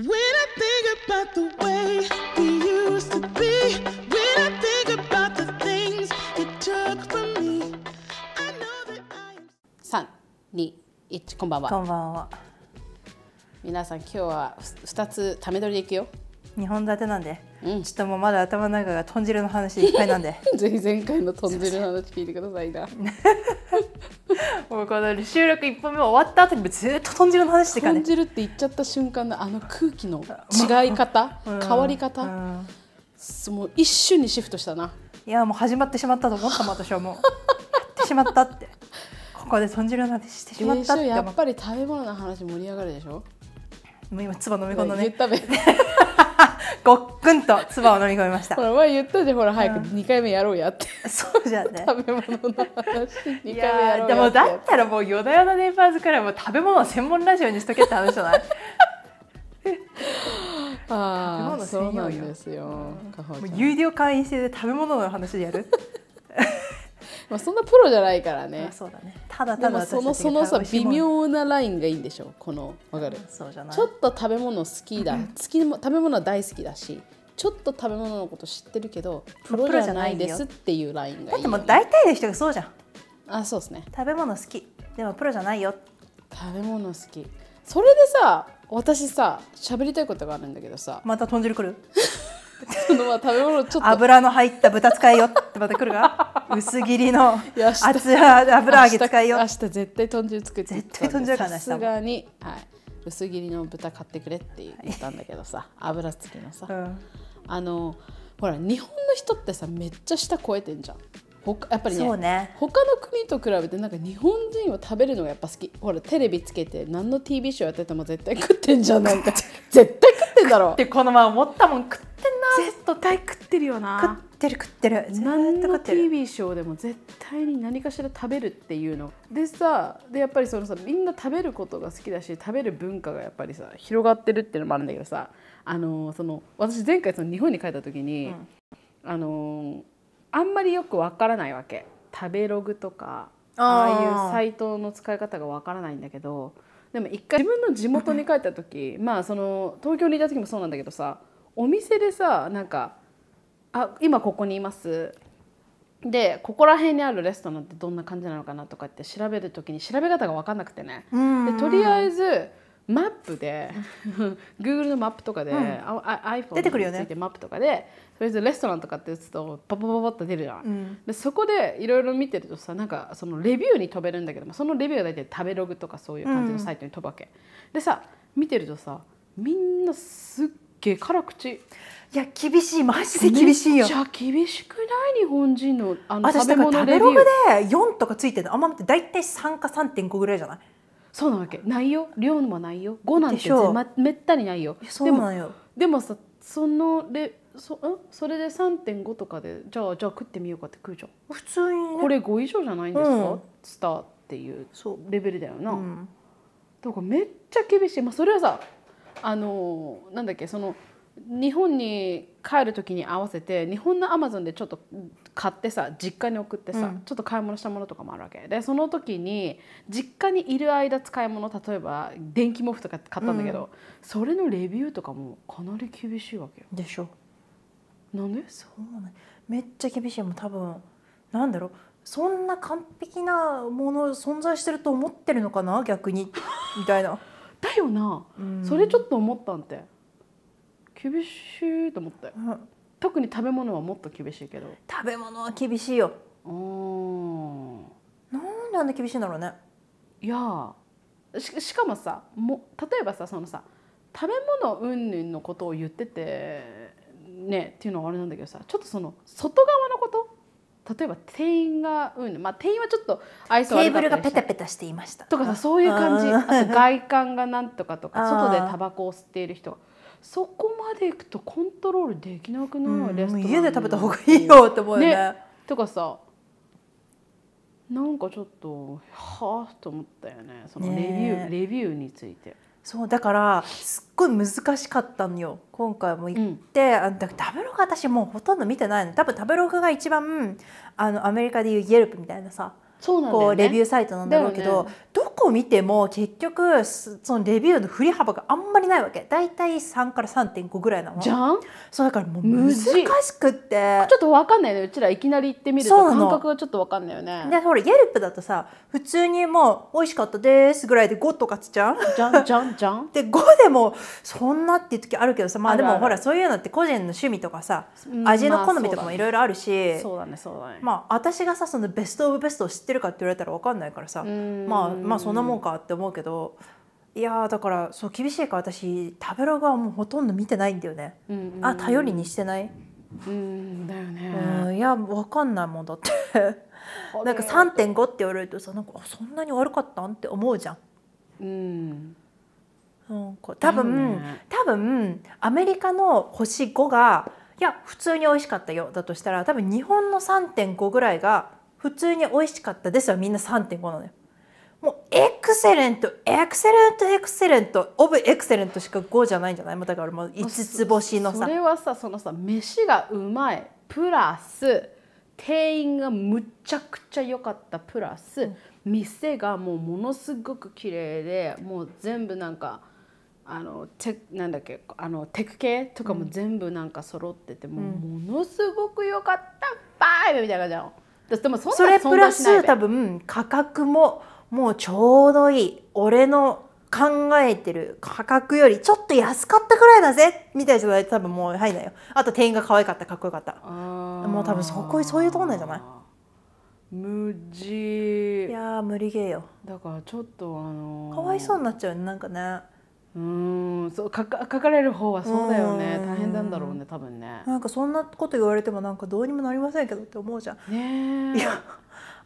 こんばんはこんばんは皆さん今日は2つため取りでいくよ2本立てなんで、うん、ちょっともうまだ頭の中が豚汁の話いっぱいなんでぜひ前回の豚汁の話聞いてくださいな もうこの収録1本目終わった後にもずっと豚汁の話してからね豚汁って言っちゃった瞬間のあの空気の違い方、うん、変わり方、うん、もう一瞬にシフトしたないやもう始まってしまったと思ったも私はもうやってしまったってここで豚汁の話してしまったってやっぱり食べ物の話盛り上がるでしょもう今唾飲み込んだね。ごっくんと唾を飲み込みましたほら前言ったじゃんほら早く二回目やろうやって、そうじゃね食べ物の話2回目やろうやってでもだったらもうよだ夜なネイバーズからもう食べ物専門ラジオにしとけって話じゃないああそうなんですよ、もう有料会員制で食べ物の話でやるまあそんなプロじゃないからね。そうだね。ただただそのそのさ微妙なラインがいいんでしょ。このわかる。そうじゃない。ちょっと食べ物好きだ。好き食べ物は大好きだし。ちょっと食べ物のこと知ってるけどプロじゃないですっていうラインがいい、ね、だってもう大体の人がそうじゃんあそうですね食べ物好きでもプロじゃないよ食べ物好きそれでさ私さ喋りたいことがあるんだけどさまた豚汁くる そのまあ食べ物ちょっと油の入った豚使いよってまた来るが 薄切りの厚油揚げ使いよ明日絶対豚汁作って絶対豚汁かなさすがに、はい、薄切りの豚買ってくれって言ったんだけどさ、はい、油付きのさ、うん、あのほら日本の人ってさめっちゃ舌超えてんじゃん他やっぱりねね他の国と比べてなんか日本人は食べるのがやっぱ好きほらテレビつけて何の TV ショーやってても絶対食ってんじゃんなんか絶対食ってんだろってこの前思ったもん食っずっ食ってるよな食ってる食ってる何の TV ショーでも絶対に何かしら食べるっていうのでさでやっぱりそのさみんな食べることが好きだし食べる文化がやっぱりさ広がってるっていうのもあるんだけどさあのその私前回その日本に帰った時に、うん、あのあんまりよくわからないわけ食べログとかああいうサイトの使い方がわからないんだけどでも一回自分の地元に帰った時まあその東京にいた時もそうなんだけどさお店でさなんか「あ今ここにいます」でここら辺にあるレストランってどんな感じなのかなとかって調べる時に調べ方が分かんなくてね。でとりあえずマップで Google のマップとかで、うん、iPhone についてマップとかで、ね、とりあえずレストランとかって打つとパパパパっ出るじゃん、うん、でそこでいろいろ見てるとさなんかそのレビューに飛べるんだけどもそのレビューが大体食べログとかそういう感じのサイトに飛ぶわけ、うん、でさ見てるとさみんなすっけ辛口いや厳しいマジで厳しいよめっちゃ厳しくない日本人のあの食べ物レビューログで4とかついてるのあんまって大体3か3.5ぐらいじゃないそうなわけないよ量もないよ5なんて、ま、めったにないよそうなんよでもさそのレそんそれで3.5とかでじゃあじゃあ食ってみようかって食うじゃん普通に、ね、これ5以上じゃないんですか、うん、スターっていうレベルだよな、うん、だからめっちゃ厳しい、まあ、それはさあのなんだっけその日本に帰る時に合わせて日本のアマゾンでちょっと買ってさ実家に送ってさ、うん、ちょっと買い物したものとかもあるわけでその時に実家にいる間使い物例えば電気毛布とか買ったんだけど、うん、それのレビューとかもかなり厳しいわけよでしょなんでそうねめっちゃ厳しいもん多分なんだろうそんな完璧なもの存在してると思ってるのかな逆にみたいなだよな、うん、それちょっと思ったんて厳しいと思って、うん、特に食べ物はもっと厳しいけど食べ物は厳しいよなんであんな厳しいんだろうねいやししかもさも例えばさそのさ食べ物云々のことを言っててねっていうのはあれなんだけどさちょっとその外側のこと例えば店員が、うんまあ、店員はちょっと愛想悪かったテーブルがペタペタしていましたとかさそういう感じあと外観がなんとかとか外でタバコを吸っている人そこまでいくとコントロールできなくなる、レストラン家で食べた方がいいよって思うよね、ね、とかさなんかちょっとはあと思ったよねそのレビュー、ね、レビューについて。そうだからすっごい難しかったのよ今回も行って、うん、だ食べログ私もうほとんど見てないの多分食べログが一番あのアメリカでいう Yelp みたいなさこうレビューサイトなんだろうけどどこ見ても結局そのレビューの振り幅があんまりないわけ大体3から3.5ぐらいなのじゃんそうだからもう難しくってちょっと分かんないねうちらいきなり行ってみると感覚がちょっと分かんないよねでほら Yelp だとさ普通にもう「美味しかったです」ぐらいで5とかつちゃんじゃんじゃんじゃん で5でもそんなっていう時あるけどさまあでもほらそういうのって個人の趣味とかさ味の好みとかもいろいろあるし、まあ、そうだねそうだねまあ私がさそのベストオブベストを知ってるかって言われたら分かんないからさ、まあ、まあそんなもんかって思うけどいやだからそう厳しいか私食べログはもうほとんど見てないんだよね、あ頼りにしてないうんだよね、うん、いや分かんないもんだってなんか3.5って言われるとさなんかそんなに悪かったんって思うじゃん。うんなんか多分、ね、多分アメリカの星5がいや普通に美味しかったよだとしたら多分日本の3.5ぐらいが普通に美味しかったですよみんな3.5なのよ。もうエクセレントエクセレントエクセレントオブエクセレントしか5じゃないんじゃないだからもう5つ星のさそれはさそのさ飯がうまいプラス店員がむちゃくちゃ良かったプラス、うん、店がもうものすごく綺麗でもう全部なんかあのテなんだっけあのテク系とかも全部なんか揃ってて、うん、もうものすごく良かったバイみたいな感じなの。そそれプラス多分価格ももうちょうどいい俺の考えてる価格よりちょっと安かったくらいだぜみたいな人が多分もう入んないよあと店員が可愛かったかっこよかったもう多分そこそういうとこなんじゃない無事いや無理ゲーよだからちょっとあのー、かわいそうになっちゃうねなんかねうんそう書か書かれる方はそうだよね大変なんだろうね多分ねなんかそんなこと言われてもなんかどうにもなりませんけどって思うじゃんねいや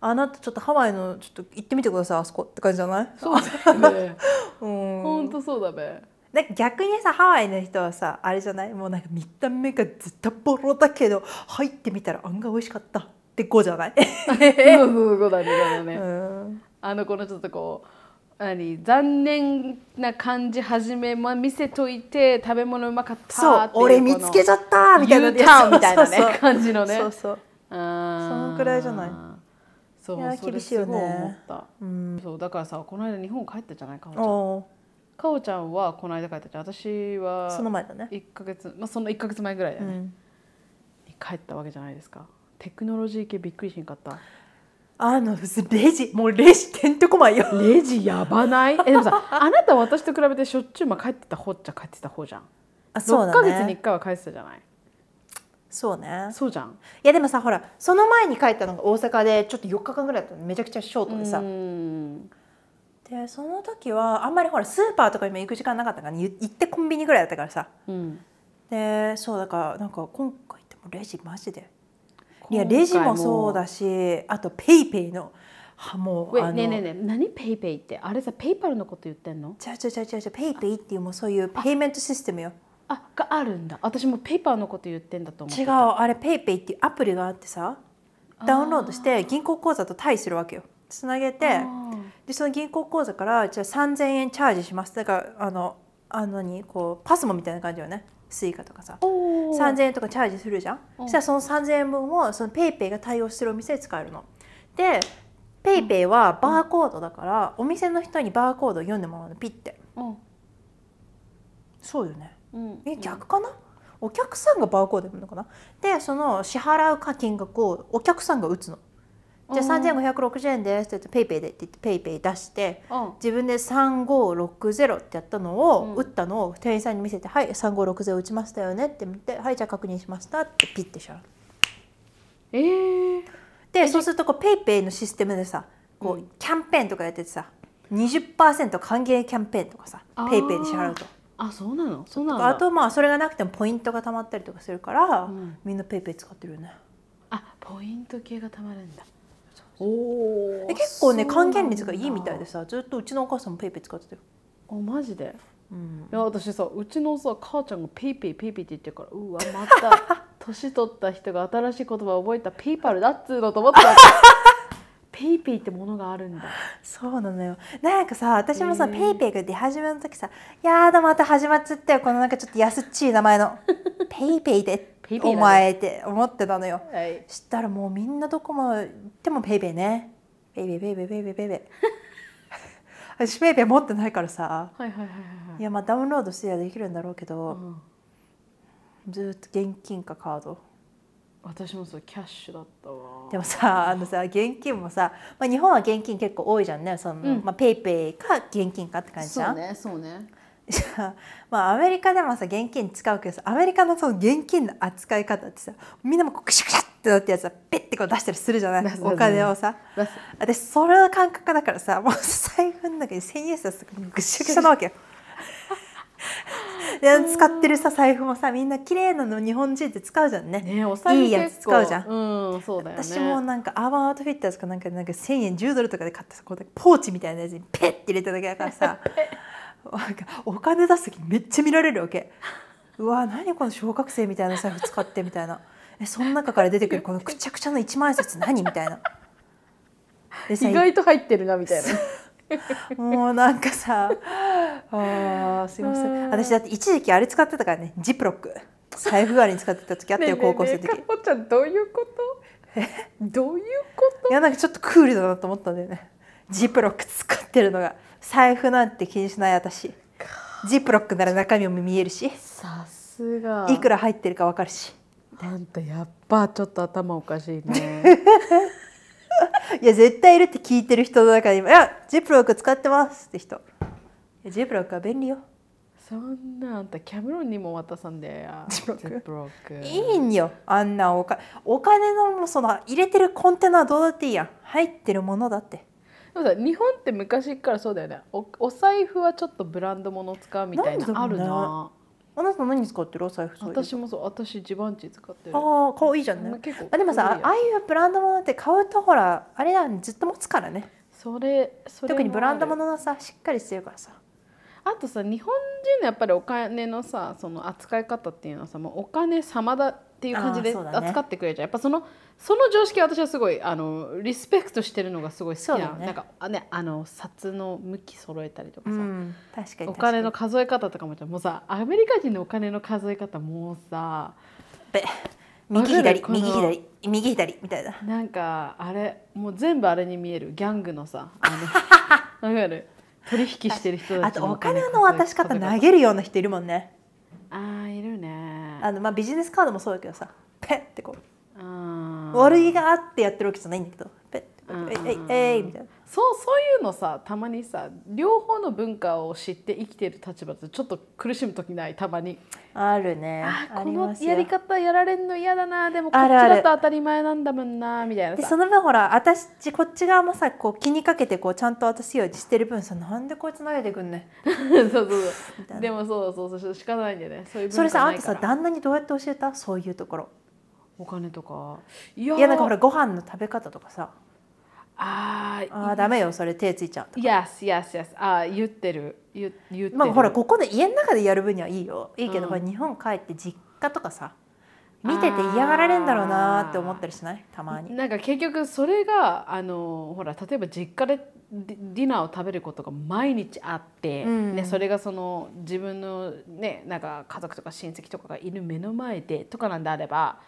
あなたちょっとハワイのちょっと行ってみてくださいあそこって感じじゃないそうだよね うん本当そうだべ逆にさハワイの人はさあれじゃないもうなんか見た目がずっとボロだけど入ってみたら案外美味しかったってこうじゃないそ うそうそうだねだね、うあのこのちょっとこう何残念な感じ始め、まあ、見せといて食べ物うまかったそう俺見つけちゃったみたいなタンみたいなね感じのねそうそうそのくらいじゃないそういや厳しいよねうん、そうだからさこの間日本帰ったじゃないかおちゃんかおちゃんはこの間帰ったじゃん私はその前だね1か月、まあ、その1か月前ぐらいだよね、うん、に帰ったわけじゃないですかテクノロジー系びっくりしんかったあのレジもうレジてんてこまいよレジやばない えでもさあなた私と比べてしょっちゅうま帰ってた方っちゃ帰ってた方じゃんあそうだ、ね、ヶ月に1回は帰ってたじゃないそうねそうじゃんいやでもさほらその前に帰ったのが大阪でちょっと4日間ぐらいだっためちゃくちゃショートでさでその時はあんまりほらスーパーとか今行く時間なかったから行ってコンビニぐらいだったからさ、うん、でそうだからなんか今回ってもレジマジでいやレジもそうだしあとペイペイの。はもうあねえねえねえ何ペイペイってあれさペイパルのこと言ってんのちゃちゃちゃちゃちゃペイペイっていうもうそういうペイメントシステムよあがあるんだ私もペイパーのこと言ってんだと思う違うあれペイペイっていうアプリがあってさダウンロードして銀行口座と対するわけよつなげてでその銀行口座からじゃあ3000円チャージしますだからあのあのにこうパスモみたいな感じよねスイカとかさ3,000円とかチャージするじゃんそしたらその3,000円分をそのペイペイが対応してるお店で使えるの。でペイペイはバーコードだから、お店の人にバーコードを読んでもらうのピッて。そうよね、え逆かな、お客さんがバーコード読むのかなでその支払うか金額をお客さんが打つの。じゃあ3560円ですって言ってペイペイでって言ってペイペイ出して、うん、自分で3560ってやったのを、うん、打ったのを店員さんに見せて「はい3560打ちましたよね」って見て「はいじゃあ確認しました」ってピッてしちゃう。えー、でそうするとこうペイペイのシステムでさこう、キャンペーンとかやっててさ20%還元キャンペーンとかさペイペイで支払うと。あそうなのそうなのあとまあそれがなくてもポイントがたまったりとかするから、みんなペイペイ使ってるよね。あポイント系がたまるんだ。結構ね還元率がいいみたいでさずっとうちのお母さんもペイペイ使ってたよあマジで、うん、いや私さうちのさ母ちゃんがペイペイペイペイって言ってるからうわまた 年取った人が新しい言葉を覚えたペイパルだっつうのと思ってた ペイペイってものがあるんだそうなのよなんかさ私もさ、えー、ペイペイが出始めの時さ「やだまた始まっちゃったよこのなんかちょっと安っちい名前の ペイペイで」ペイペイ、お前って思ってたのよ、はい、したらもうみんなどこも行ってもペイペイねペイペイペイペイペイペイペイペイ私ペイペイ持ってないからさ、はいはいはいはい、いやまあダウンロードしてできるんだろうけど、うん、ずっと現金かカード私もそうキャッシュだったわでもさあのさ現金もさ、まあ、日本は現金結構多いじゃんねその、うん、まあ、ペイペイか現金かって感じじゃんそうねそうね まあ、アメリカでもさ現金使うけどさアメリカのその現金の扱い方ってさみんなもクシャクシャってなってやつさペッてこう出したりするじゃないお金をさ私それの感覚だからさもう財布の中に1,000円札とかぐしゃぐしゃなわけよ。使ってるさ財布もさみんな綺麗なの日本人って使うじゃんね、ね、いいやつ使うじゃん、うんね、私もなんかアーバンアウトフィッターズかなんかなんか1,000円10ドルとかで買ったさこうポーチみたいなやつにペッて入れただけだからさ お金出す時めっちゃ見られるわけうわ何この小学生みたいな財布使ってみたいなえその中から出てくるこのくちゃくちゃの一万円札何みたいな意外と入ってるなみたいな もうなんかさあすいません私だって一時期あれ使ってたからねジップロック財布代わりに使ってた時あったよ高校生の時ねえねえねえかちゃんどういうことえどういうこといやなんかちょっとクールだなと思ったんだよねジップロック使ってるのが財布なんて気にしない私ジップロックなら中身も見えるしさすがいくら入ってるか分かるしあんたやっぱちょっと頭おかしいね いや絶対いるって聞いてる人の中に「いやジップロック使ってます」って人ジップロックは便利よそんなあんたキャメロンにも渡さんでジップロックいいんよあんなおかお金のその入れてるコンテナはどうだっていいやん入ってるものだってでもさ日本って昔からそうだよねおお財布はちょっとブランド物使うみたいなあるなあなた何使ってるお財布私もそう私ジバンチ使ってるああ顔いいじゃんねあでもさああいうブランド物って買うとほらあれだ、ね、ずっと持つからねそれ特にブランド物のさしっかりしてるからさあとさ日本人のやっぱりお金のさその扱い方っていうのはさもうお金様だっていう感じで扱ってくれちゃうやっぱそのその常識は私はすごいあのリスペクトしてるのがすごい好きな,、ね、なんかね、あの札の向き揃えたりとかさ、かお金の数え方とかももうさアメリカ人のお金の数え方もうさ右左右左右左みたいななんかあれもう全部あれに見えるギャングのさあの かる取引してる人たちあとお金の渡し方投げるような人いるもんねああいるねあのまあ、ビジネスカードもそうだけどさペッってこう悪気があってやってるわけじゃないんだけどペッてこう「えいえい」みたいな。そうそういうのさたまにさ両方の文化を知って生きてる立場とちょっと苦しむ時ないたまにあるねこのやり方やられるの嫌だなでもこっちだと当たり前なんだもんなみたいなでその分ほら私こっち側もさこう気にかけてこうちゃんと私用意してる分さなんでこいつ投げてくんね そうそうそうでもそうそうそう仕方ないんだよねそういうそれさあんたさ旦那にどうやって教えたそういうところお金とかいやいやなんかほらご飯の食べ方とかさああダメよそれ手ついちゃうとか Yes yes yes あ言ってる言言ってるまあほらここで家の中でやる分にはいいよいいけど、うん、日本帰って実家とかさ見てて嫌がられんだろうなって思ったりしないたまになんか結局それがあのほら例えば実家でディナーを食べることが毎日あって、うん、ね、それがその自分の、ね、なんか家族とか親戚とかがいる目の前でとかなんであれば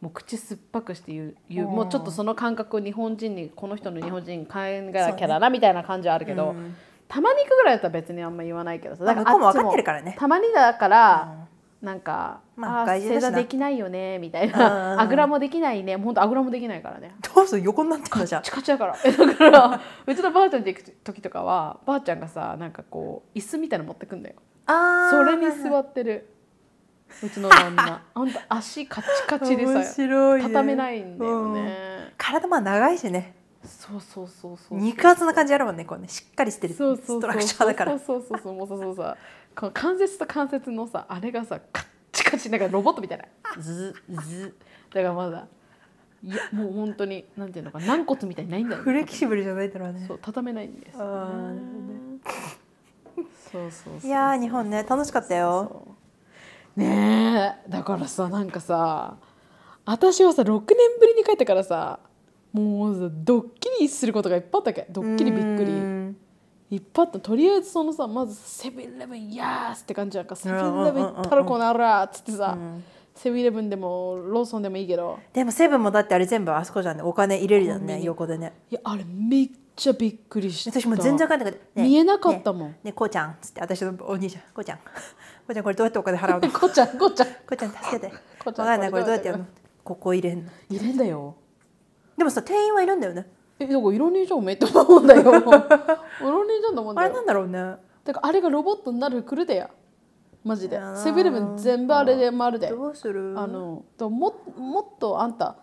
もう口酸っぱくして言う言うもうちょっとその感覚日本人にこの人の日本人考えなきゃだな、みたいな感じはあるけど、うん、たまに行くぐらいだったら別にあんま言わないけどさだからあっも分かってるからねたまにだから、うん、なんか、まあ、あ正座できないよねみたいなあぐらもできないね本当あぐらもできないからねどうする横になってからじゃんカチカだからえ だからうちのばあちゃんで行く時とかはばあちゃんがさなんかこう椅子みたいなの持ってくんだよあそれに座ってる。うちの旦那本当足カチカチでさ、ね、畳めないんだよね、うん、体まあ長いしねそうそうそうそう肉厚な感じあるもんねこうねしっかりしてるストラクチャーだからそうそうそうもうそうそうそう関節と関節のさあれがさカッチカチなんかロボットみたいなズズだからまだいやもう本当になんていうのか軟骨みたいにないんだよ、ね、フレキシブルじゃないだろうねそう畳めないんですああなるそうそうそういや日本ね楽しかったよそうそうそうねえだからさなんかさ私はさ6年ぶりに帰ったからさもうドッキリすることがいっぱいあったっけドッキリびっくりいっぱいあったとりあえずそのさまずセブンイレブンヤースって感じやんかセブンイレブン行ったらこなるらっつってさ、セブンイレブンでもローソンでもいいけどでもセブンもだってあれ全部あそこじゃんねお金入れるじゃんね横でねいやあれめっちゃびっくりした私も全然分かんなかった、ね、見えなかったもんねねこうちゃんっつって私のお兄ちゃんこうちゃんこちゃんこれどうやってお金払うのこちゃんこちゃんこちゃん助けてこちゃんこれどうやってやるのここ入れんの入れんだよでもさ店員はいるんだよねえなんかいろんな人めっちゃ思うんだよ いろんな人のもんだよあれなんだろうねだからあれがロボットになるくるでやマジでセブンイレブン全部あれで回るでどうするあのももっとあんた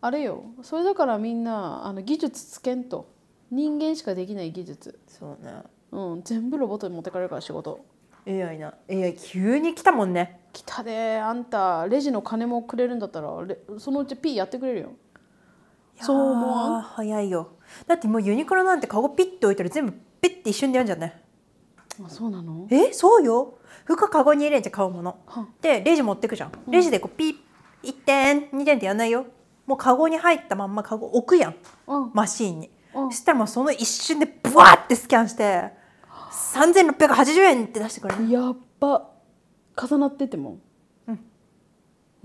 あれよそれだからみんなあの技術つけんと人間しかできない技術そうねうん全部ロボットに持ってかれるから仕事 AI な AI 急に来たもんね来たであんたレジの金もくれるんだったらそのうち P やってくれるよそう思う早いよだってもうユニクロなんてカゴピッて置いたら全部ピッて一瞬でやるんじゃんねあそうなのえそうよ服カゴに入れんじゃん買うものでレジ持ってくじゃん、レジでこうピッ1点2点ってやんないよもうカゴに入ったまんまカゴ置くやん、うん、マシーンに、うん、そしたらもうその一瞬でブワーってスキャンして3680円って出してくれるやっぱ重なってても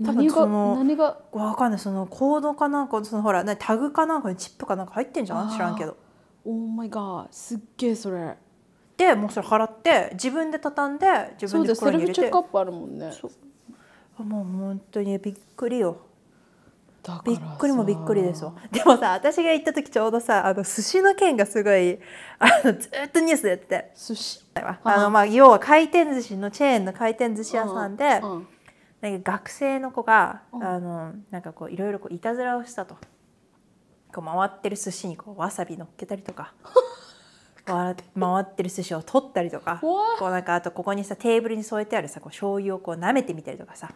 多分その何が分かんないそのコードかなんかそのほらタグかなんかにチップかなんか入ってんじゃん知らんけどオーマイガーすっげえそれでもうそれ払って自分で畳んで自分で袋に入れてそうですセルフチェックアップあるもんねもう本当にびっくりよびっくりもびっくりですよでもさ私が行った時ちょうどさあの寿司の件がすごいあのずっとニュースでやってて寿司あの、まあ、要は回転寿司のチェーンの回転寿司屋さんで、うんうん、なんか学生の子が、うん、あのなんかこういろいろこういたずらをしたとこう回ってる寿司にこうわさび乗っけたりとか。回ってる寿司を取ったりとかこうなんかあとここにさテーブルに添えてあるさこう醤油をこう舐めてみたりとかさ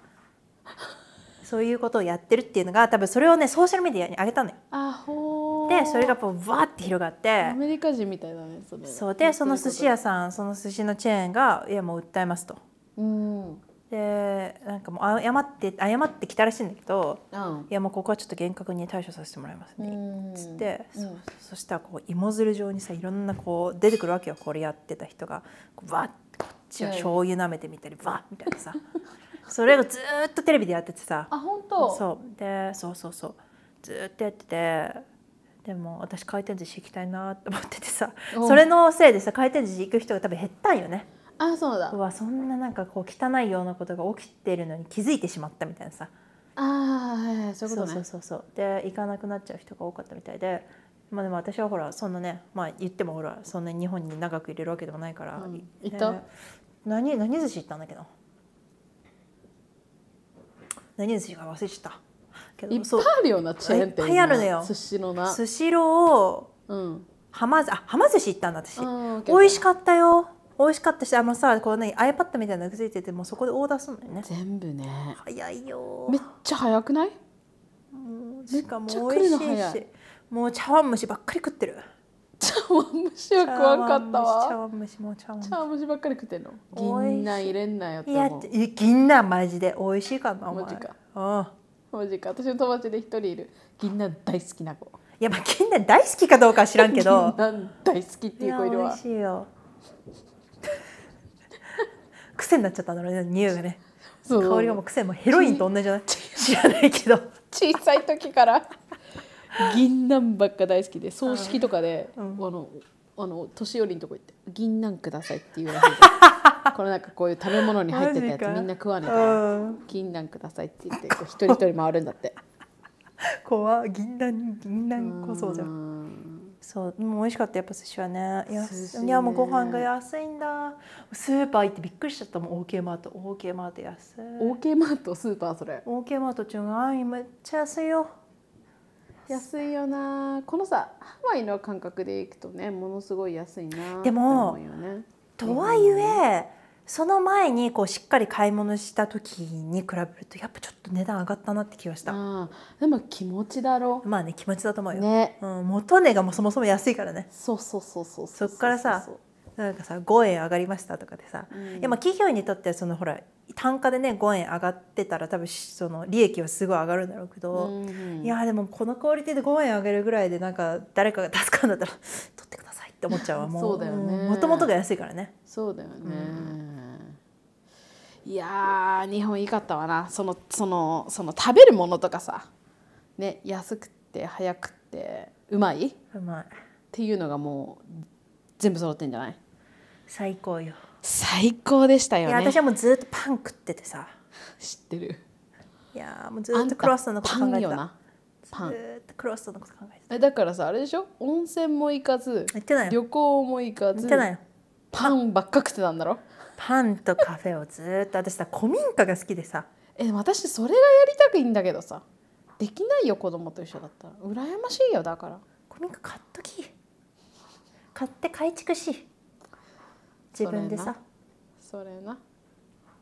そういうことをやってるっていうのが多分それをねソーシャルメディアに上げたのよ。あほでそれがこうわって広がってアメリカ人みたいだねそれそうでその寿司屋さんその寿司のチェーンがいやもう訴えますと。うんでなんかもう謝って謝ってきたらしいんだけど、うん、いやもうここはちょっと厳格に対処させてもらいますねっつって、うん、そしたらこう芋づる状にさいろんなこう出てくるわけよこれやってた人がわうてこっちは醤油舐めてみたりバッみたいなさ。それがずっとテレビでやっててさあ本当そうでそうそうそうずっとやっててでも私回転寿司行きたいなと思っててさそれのせいでさ回転寿司行く人が多分減ったんよねあそうだうわそんななんかこう汚いようなことが起きてるのに気づいてしまったみたいなさあはいそういうことねそうそうそうで行かなくなっちゃう人が多かったみたいでまあでも私はほらそんなねまあ言ってもほらそんなに日本に長く入れるわけでもないから、うん、行った何何寿司行ったんだけど何寿司か忘れちゃったいっぱいあるよなチェーン店いっぱいあるのよ寿司のな寿司ロを、うん、はまあはま寿司行ったんだ私美味しかったよ美味しかったしあのさこうね iPad みたいなのがついててもうそこでオーダーするのよね全部ね早いよめっちゃ早くないもうしかも美味しいしもう茶碗蒸しばっかり食ってるシは食わんかったわ茶碗蒸しも茶碗蒸し茶碗蒸ばっかり食ってんの銀杏入れんなよっていや思う銀杏マジで美味しいかなお前マジかああマジか私の友達で一人いる銀杏大好きな子いやまあ銀杏大好きかどうかは知らんけど銀杏大好きっていう子いる美わ味しいよ 癖になっちゃったんだろうね匂いがねそう香りがもう癖もヘロインと同じじゃない知らないけど小さい時から 銀杏ばっか大好きで葬式とかで、うんあのあの年寄りのとこ行って「銀杏ください」っていうらしこのなんかこういう食べ物に入ってたやつみんな食わねえから「銀杏ください」って言ってこう一人一人回るんだって怖銀杏銀杏こそじゃんそうもう美味しかったやっぱ寿司はねいやもうご飯が安いんだスーパー行ってびっくりしちゃったもん OK マート OK マート安い OK マートスーパーそれ OK マート違うめっちゃ安いよ安いよなこのさハワイの感覚でいくとねものすごい安いなでも、ね、とはいえ、その前にこうしっかり買い物した時に比べるとやっぱちょっと値段上がったなって気がしたでも気持ちだろまあね気持ちだと思うよ、ねうん、元値がもそもそも安いからねそうそうそうそうそっからさなんかさ5円上がりましたとかでさ、うん、いやまあ企業にとってはそのほら単価でね5円上がってたら多分その利益はすごい上がるんだろうけど、うんいやでもこのクオリティで5円上げるぐらいでなんか誰かが助かるんだったら 取ってくださいって思っちゃうわもそうだよねもともとが安いからねそうだよね、うん、いや日本いいかったわなそのそのその食べるものとかさね安くて早くてうまいうまいっていうのがもう全部揃ってんじゃない最高よ最高でしたよね私はもうずっとパン食っててさ知ってるいやもうずっとクロワッサンのこと考えてたパンずっとクロワッサンのこと考えてただからさあれでしょ温泉も行かず旅行も行かずパンばっか食ってたんだろパンとカフェをずっと私さ古民家が好きでさえ私それがやりたくいいんだけどさできないよ子供と一緒だったら羨ましいよだから古民家買っとき買って改築し自分でさそれな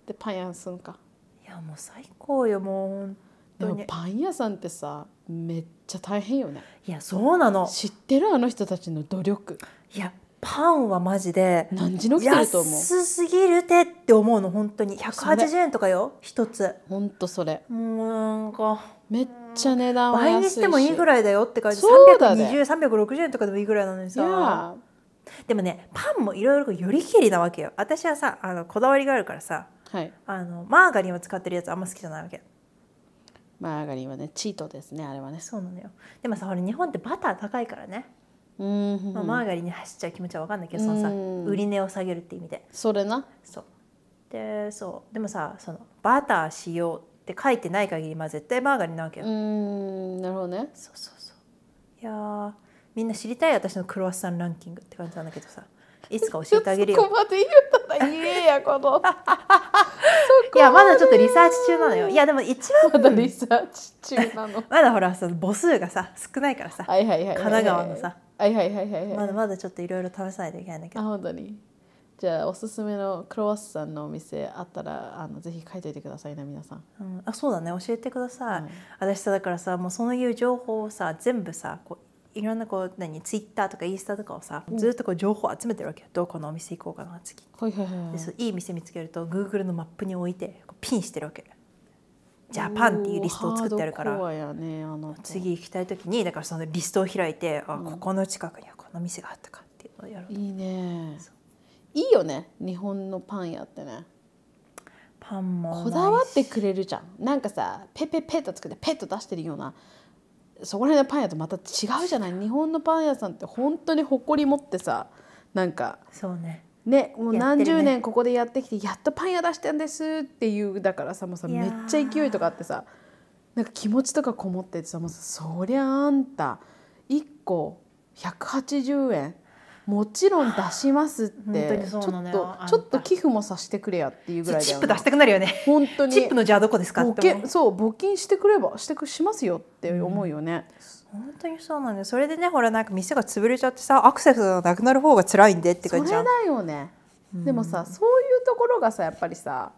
でパン屋すんかいやもう最高よもうでもパン屋さんってさめっちゃ大変よねいやそうなの知ってるあの人たちの努力いやパンはマジで何時の来てると思う安すぎるてって思うの本当に180円とかよ一つ本当それもうなんかめっちゃ値段は安いし倍にしてもいいぐらいだよって感じ、ね、320 360円とかでもいいぐらいなのにさでもねパンもいろいろよりきりなわけよ私はさあのこだわりがあるからさ、はい、あのマーガリンを使ってるやつあんま好きじゃないわけマーガリンはねチートですねあれはねそうなのよでもさほら日本ってバター高いからねうん、まあ、マーガリンに走っちゃう気持ちは分かんないけどそのさ売り値を下げるって意味でそれなそうでそうでもさそのバター使用って書いてない限りまあ絶対マーガリンなわけようんなるほどねそうそうそういやみんな知りたい私のクロワッサンランキングって感じなんだけどさいつか教えてあげるよ。そこまで言ったら言えやこの。いやまだちょっとリサーチ中なのよ。いやでも一番まだリサーチ中なの。まだほらその母数がさ少ないからさ。神奈川のさ。はいはいはいはい。まだまだちょっといろいろ試さないといけないんだけど。あ本当に。じゃあおすすめのクロワッサンのお店あったらあのぜひ書いといてくださいね皆さん、うん、あそうだね教えてください、うん、私さだからさもうそういう情報をさ全部さこういろんなこう何ツイッターとかインスタとかをさ、ずっとこう情報集めてるわけよどこのお店行こうかな次、はいはいはい、いい店見つけるとグーグルのマップに置いてピンしてるわけジャパンっていうリストを作ってあるから、ね、次行きたい時にだからそのリストを開いて、うん、あここの近くにはこの店があったかっていうのをやるいいねいいよね日本のパン屋ってねパンもこだわってくれるじゃんなんかさペペペと作ってペッと出してるようなそこら辺のパン屋とまた違うじゃない日本のパン屋さんって本当に誇り持ってさなんかそうねね、もう何十年ここでやってきてやっとパン屋出してんですっていうだからさもうさめっちゃ勢いとかあってさなんか気持ちとかこもっててさもうそりゃあんた1個180円もちろん出しますって、ね、ちょっとちょっと寄付もさせてくれやっていうぐらいチップ出したくなるよね本当にチップのじゃあどこですかってそう募金してくればしてくしますよって思うよね、うん、本当にそうなんでそれでねほらなんか店が潰れちゃってさアクセスがなくなる方が辛いんでって感じそれだよね、うん、でもさそういうところがさやっぱりさ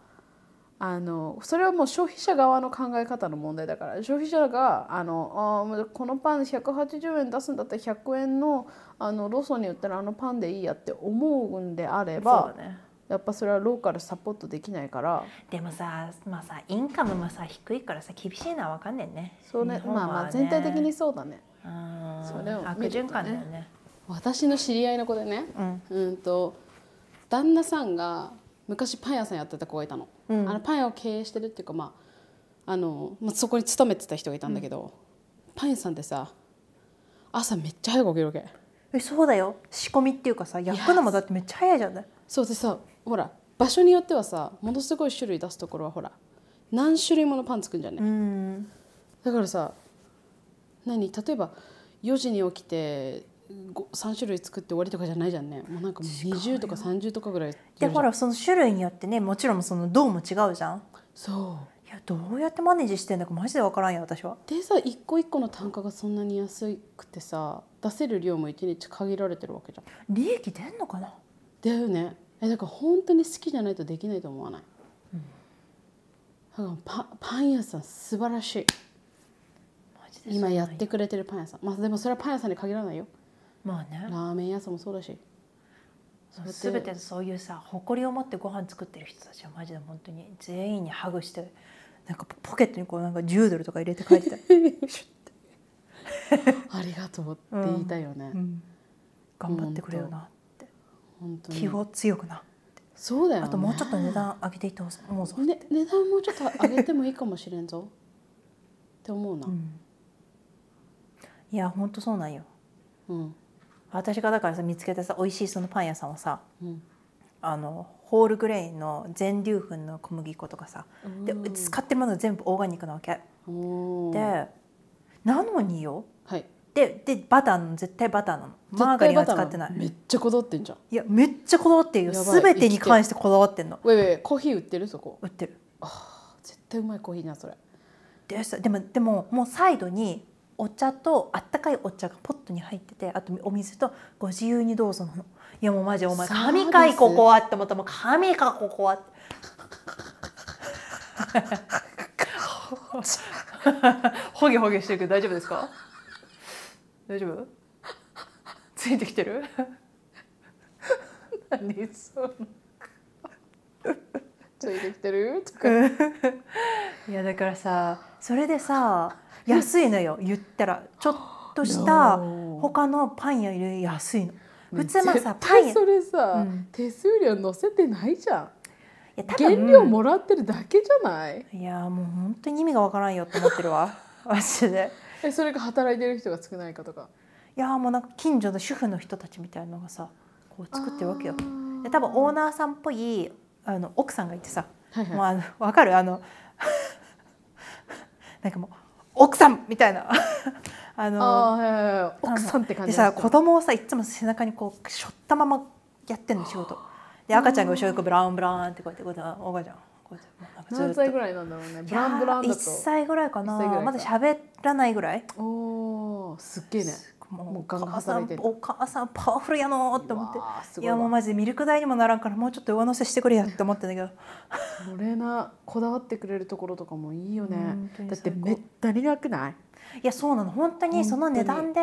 あのそれはもう消費者側の考え方の問題だから消費者があのあこのパン180円出すんだったら100円のあのローソンに売ったらあのパンでいいやって思うんであれば、ね、やっぱそれはローカルサポートできないからでもさ,、まあさ、インカムもさ低いからさ厳しいのは分かんねんねそうね、ね、まあまあ全体的にそうだねうんそれを、ね、悪循環だよね私の知り合いの子でね、うん、うんと旦那さんが昔パン屋さんやってた子がいたのうん、あのパン屋を経営してるっていうか、まああのまあ、そこに勤めてた人がいたんだけど、うん、パン屋さんってさ朝めっちゃ早く起きるわけえそうだよ仕込みっていうかさ焼くのもだってめっちゃ早いじゃないそうでさほら場所によってはさものすごい種類出すところはほら何種類ものパン作るんじゃね。い、うん、だからさ何例えば4時に起きて3種類作って終わりとかじゃないじゃんねもうなんかもう20とか30とかぐらいでほらその種類によってねもちろんその銅も違うじゃんそういやどうやってマネージしてんだかマジで分からんよ私はでさ一個一個の単価がそんなに安くてさ出せる量も1日限られてるわけじゃん利益出んのかなだよねえだから本当に好きじゃないとできないと思わない、うん、だからパパン屋さん素晴らしい今やってくれてるパン屋さんまあでもそれはパン屋さんに限らないよまあねラーメン屋さんもそうだし全てそういうさ誇りを持ってご飯作ってる人たちはマジで本当に全員にハグしてなんかポケットにこうなんか10ドルとか入れて帰って ありがとうって言いたいよね、うんうん、頑張ってくれよなって気を強くなそうだよ、ね、あともうちょっと値段上げていって思うぞ、ね、値段もうちょっと上げてもいいかもしれんぞって思うな、うん、いやほんとそうなんよ、うん、私がだからさ見つけたさ美味しいそのパン屋さんはさ、うん、あのホールグレインの全粒粉の小麦粉とかさ、で使ってるもの全部オーガニックなわけ。でなのによ、はい、ででバターの絶対バターなのマーガリンは使ってないめっちゃこだわってんじゃんいやめっちゃこだわってるよ全てに関してこだわってんのウェイウェイコーヒー売ってるそこ売ってるあ絶対うまいコーヒーなそれでさでもでももうサイドにお茶とあったかいお茶がポットに入っててあとお水とご自由にどうぞのいやもうマジお前神かいここはって思ったもう神かここはって。ほげほげしてるけど大丈夫ですか大丈夫ついてきてる何そのついてきてるいやだからさそれでさ安いのよ言ったらちょっとした他のパンより安いの普通はさパンそれさ、うん、手数料載せてないじゃんいや原料もらってるだけじゃない、いやもう本当に意味がわからんよって思ってるわ マジでえそれが働いてる人が少ないかとかいやもうなんか近所の主婦の人たちみたいなのがさこう作ってるわけよで多分オーナーさんっぽいあの奥さんがいてさ、はいはい、もうあの分かるあの なんかもう奥さんみたいな あの奥さんって感じでさ子供をさいつも背中にこうしょったままやってんの仕事で赤ちゃんが後ろにこうブラウンブランってこうやってこうやって赤ちゃん何歳ぐらいなんだろうねブランブランだと1歳ぐらいかなまだ喋らないぐらいおおすっげえねもうガンガン働いてお母さんパワフルやのって思っていやもうマジでミルク代にもならんからもうちょっと上乗せしてくれやって思ってんだけどそれなこだわってくれるところとかもいいよねだってめったになくないいやそうなの本当にその値段で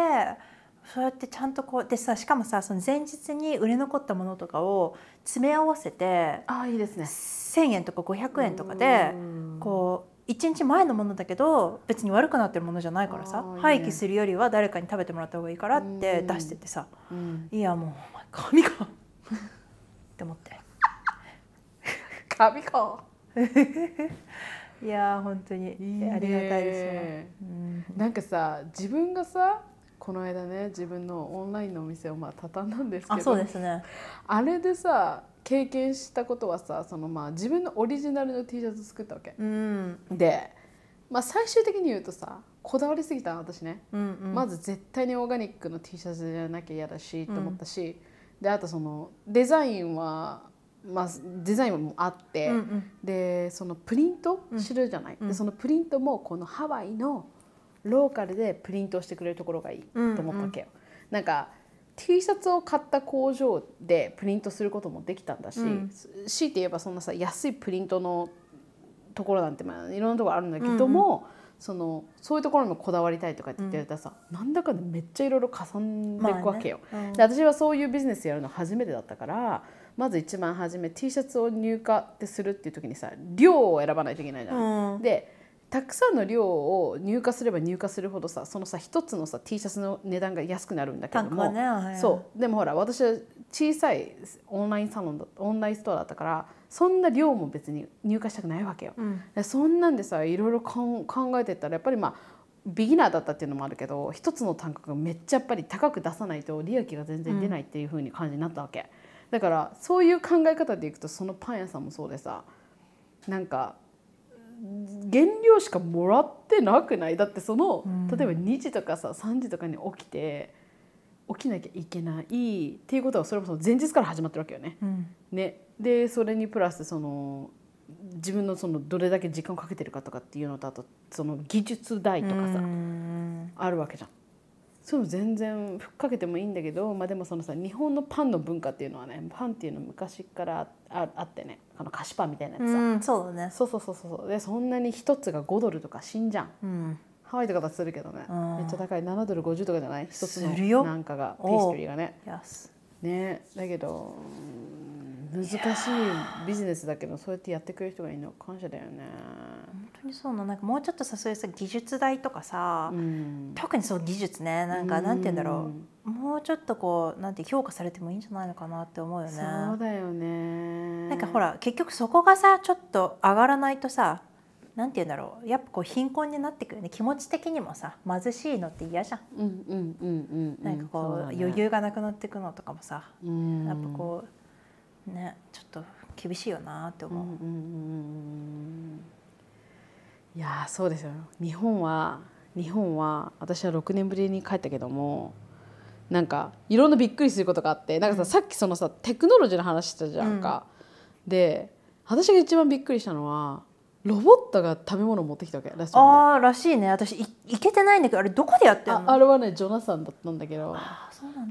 そうやってちゃんとこうでさしかもさその前日に売れ残ったものとかを詰め合わせてあいいですね1,000円とか500円とかでこう1日前のものだけど別に悪くなってるものじゃないからさ、ね、廃棄するよりは誰かに食べてもらった方がいいからって出しててさ、うん、いやもう神かって思って。神か いや本当にありがたいですよ、ね、うん、なんかさ自分がさこの間ね自分のオンラインのお店をまあ畳んだんですけどあそうですねあれでさ経験したことはさそのまあ自分のオリジナルの T シャツ作ったわけ、うん、で、まあ、最終的に言うとさこだわりすぎた私ね、うんうん、まず絶対にオーガニックの T シャツじゃなきゃ嫌だしと思ったし、うん、であとそのデザインはまあ、デザインもあって、うんうん、でそのプリント知るじゃない、うん、でそのプリントもこのハワイのローカルでプリントしてくれるところがいいと思ったわけよ。うんうん、なんか T シャツを買った工場でプリントすることもできたんだし、うん、強いて言えばそんなさ安いプリントのところなんて、まあ、いろんなところあるんだけども、うんうん、そのそういうところにもこだわりたいとかって言ってたらさ、うん、なんだかめっちゃいろいろかんでいくわけよ、まあねうん、で私はそういうビジネスやるの初めてだったからまず一番初め T シャツを入荷ってするっていう時にさ量を選ばないといけないじゃない。でたくさんの量を入荷すれば入荷するほどさそのさ一つのさ T シャツの値段が安くなるんだけども、ねそうでもほら私は小さいオンラインサロンだオンラインストアだったからそんな量も別に入荷したくないわけよ。うん、そんなんでさいろいろ考えてったらやっぱりまあビギナーだったっていうのもあるけど一つの単価がめっちゃやっぱり高く出さないと利益が全然出ないっていうふうに感じになったわけ、うん、だからそういう考え方でいくとそのパン屋さんもそうでさなんか原料しかもらってなくないだってその、うん、例えば2時とかさ3時とかに起きて起きなきゃいけないっていうことはそれもその前日から始まってるわけよね。うん、ねでそれにプラスその自分のそのどれだけ時間をかけてるかとかっていうのとあとその技術代とかさ、あるわけじゃん。そう全然ふっかけてもいいんだけど、まあ、でもそのさ日本のパンの文化っていうのはねパンっていうの昔からああってねあの菓子パンみたいなやつさ、うん、そうだねそうそうそうそうでそんなに1つが5ドルとか死んじゃん、うん、ハワイとかだとするけどね、うん、めっちゃ高い7ドル50とかじゃない1つのなんかがペーストリーがねねだけど難しいビジネスだけどそうやってやってくれる人がいるの感謝だよね本当にそうななんかもうちょっとさそういうさ技術代とかさ、うん、特にそう技術ねなんか、なんて言うんだろう、もうちょっとこうなんて評価されてもいいんじゃないのかなって思うよねそうだよねなんかほら結局そこがさちょっと上がらないとさなんて言うんだろうやっぱこう貧困になってくるね気持ち的にもさ貧しいのって嫌じゃん。なんかこう、ね、余裕がなくなっていくのとかもさ、やっぱこうねちょっと厳しいよなって思う,、うんうんうん。いやそうですよ日本は日本は私は6年ぶりに帰ったけどもなんかいろんなびっくりすることがあってなんかさ,、さっきそのさテクノロジーの話したじゃんか。うん、で私が一番びっくりしたのはロボットが食べ物を持ってきたわけラストああらしいね私い行けてないんだけどあれどこでやってるのあれはねジョナサンだったんだけど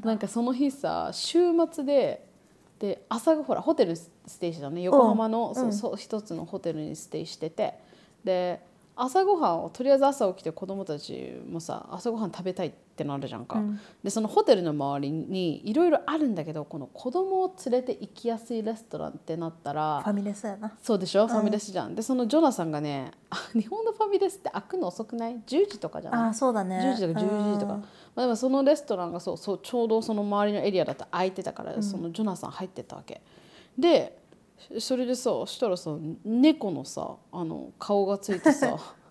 なんかその日さ週末でで朝ほらホテルステイしてたね横浜の、うん、そ一つのホテルにステイしててで朝ごはんをとりあえず朝起きて子供たちもさ朝ごはん食べたいってってなるじゃんか、うん、でそのホテルの周りにいろいろあるんだけどこの子供を連れて行きやすいレストランってなったらファミレスやなそうでしょ、うん、ファミレスじゃんでそのジョナさんがね日本のファミレスって開くの遅くない10時とかじゃんあそうだね10時とか11時とか、うん、まあ、でもそのレストランがそうそうちょうどその周りのエリアだと空いてたから、そのジョナさん入ってったわけでそれでさしたらさ猫のさあの顔がついてさ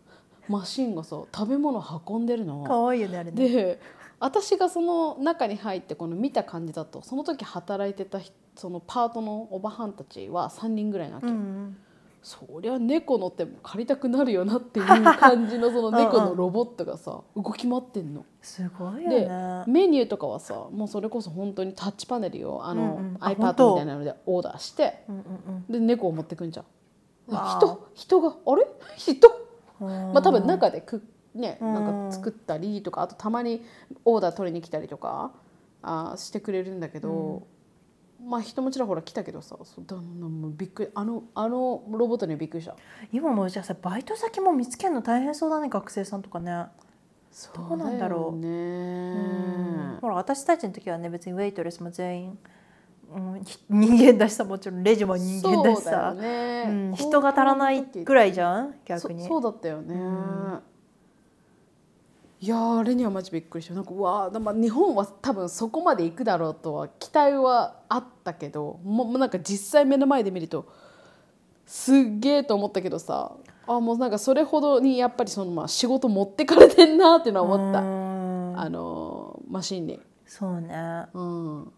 マシンがさ食べ物運んでるの可愛いよねあれねで私がその中に入ってこの見た感じだとその時働いてたそのパートのおばはんたちは3人ぐらいなわけ、うん、そりゃ猫の手も借りたくなるよなっていう感じのその猫のロボットがさうん、動き回ってんの。すごいよ、ね、でメニューとかはさもうそれこそ本当にタッチパネルをあの、うんうん、iPad みたいなのでオーダーして、うんうんうん、で猫を持ってくんじゃん。人人があれ人まあ、多分中でく、ね、なんか作ったりとかあとたまにオーダー取りに来たりとかあしてくれるんだけど、うん、まあ人もちらほら来たけどさそだんだんもびっくりあのあのロボットにびっくりした今もじゃあさバイト先も見つけるの大変そうだね学生さんとかね。どうなんだろうね、うん、ほら私たちの時はね別にウェイトレスも全員うん、人間だしさもちろんレジも人間だしさ人が足らないぐらいじゃん逆にそうだったよね、うん、いやあれにはマジびっくりしたなんかわあ、まあ、日本は多分そこまで行くだろうとは期待はあったけどもうなんか実際目の前で見るとすっげえと思ったけどさあもうなんかそれほどにやっぱりその、まあ、仕事持ってかれてんなっていうのは思ったあのマシンに。そうね、うん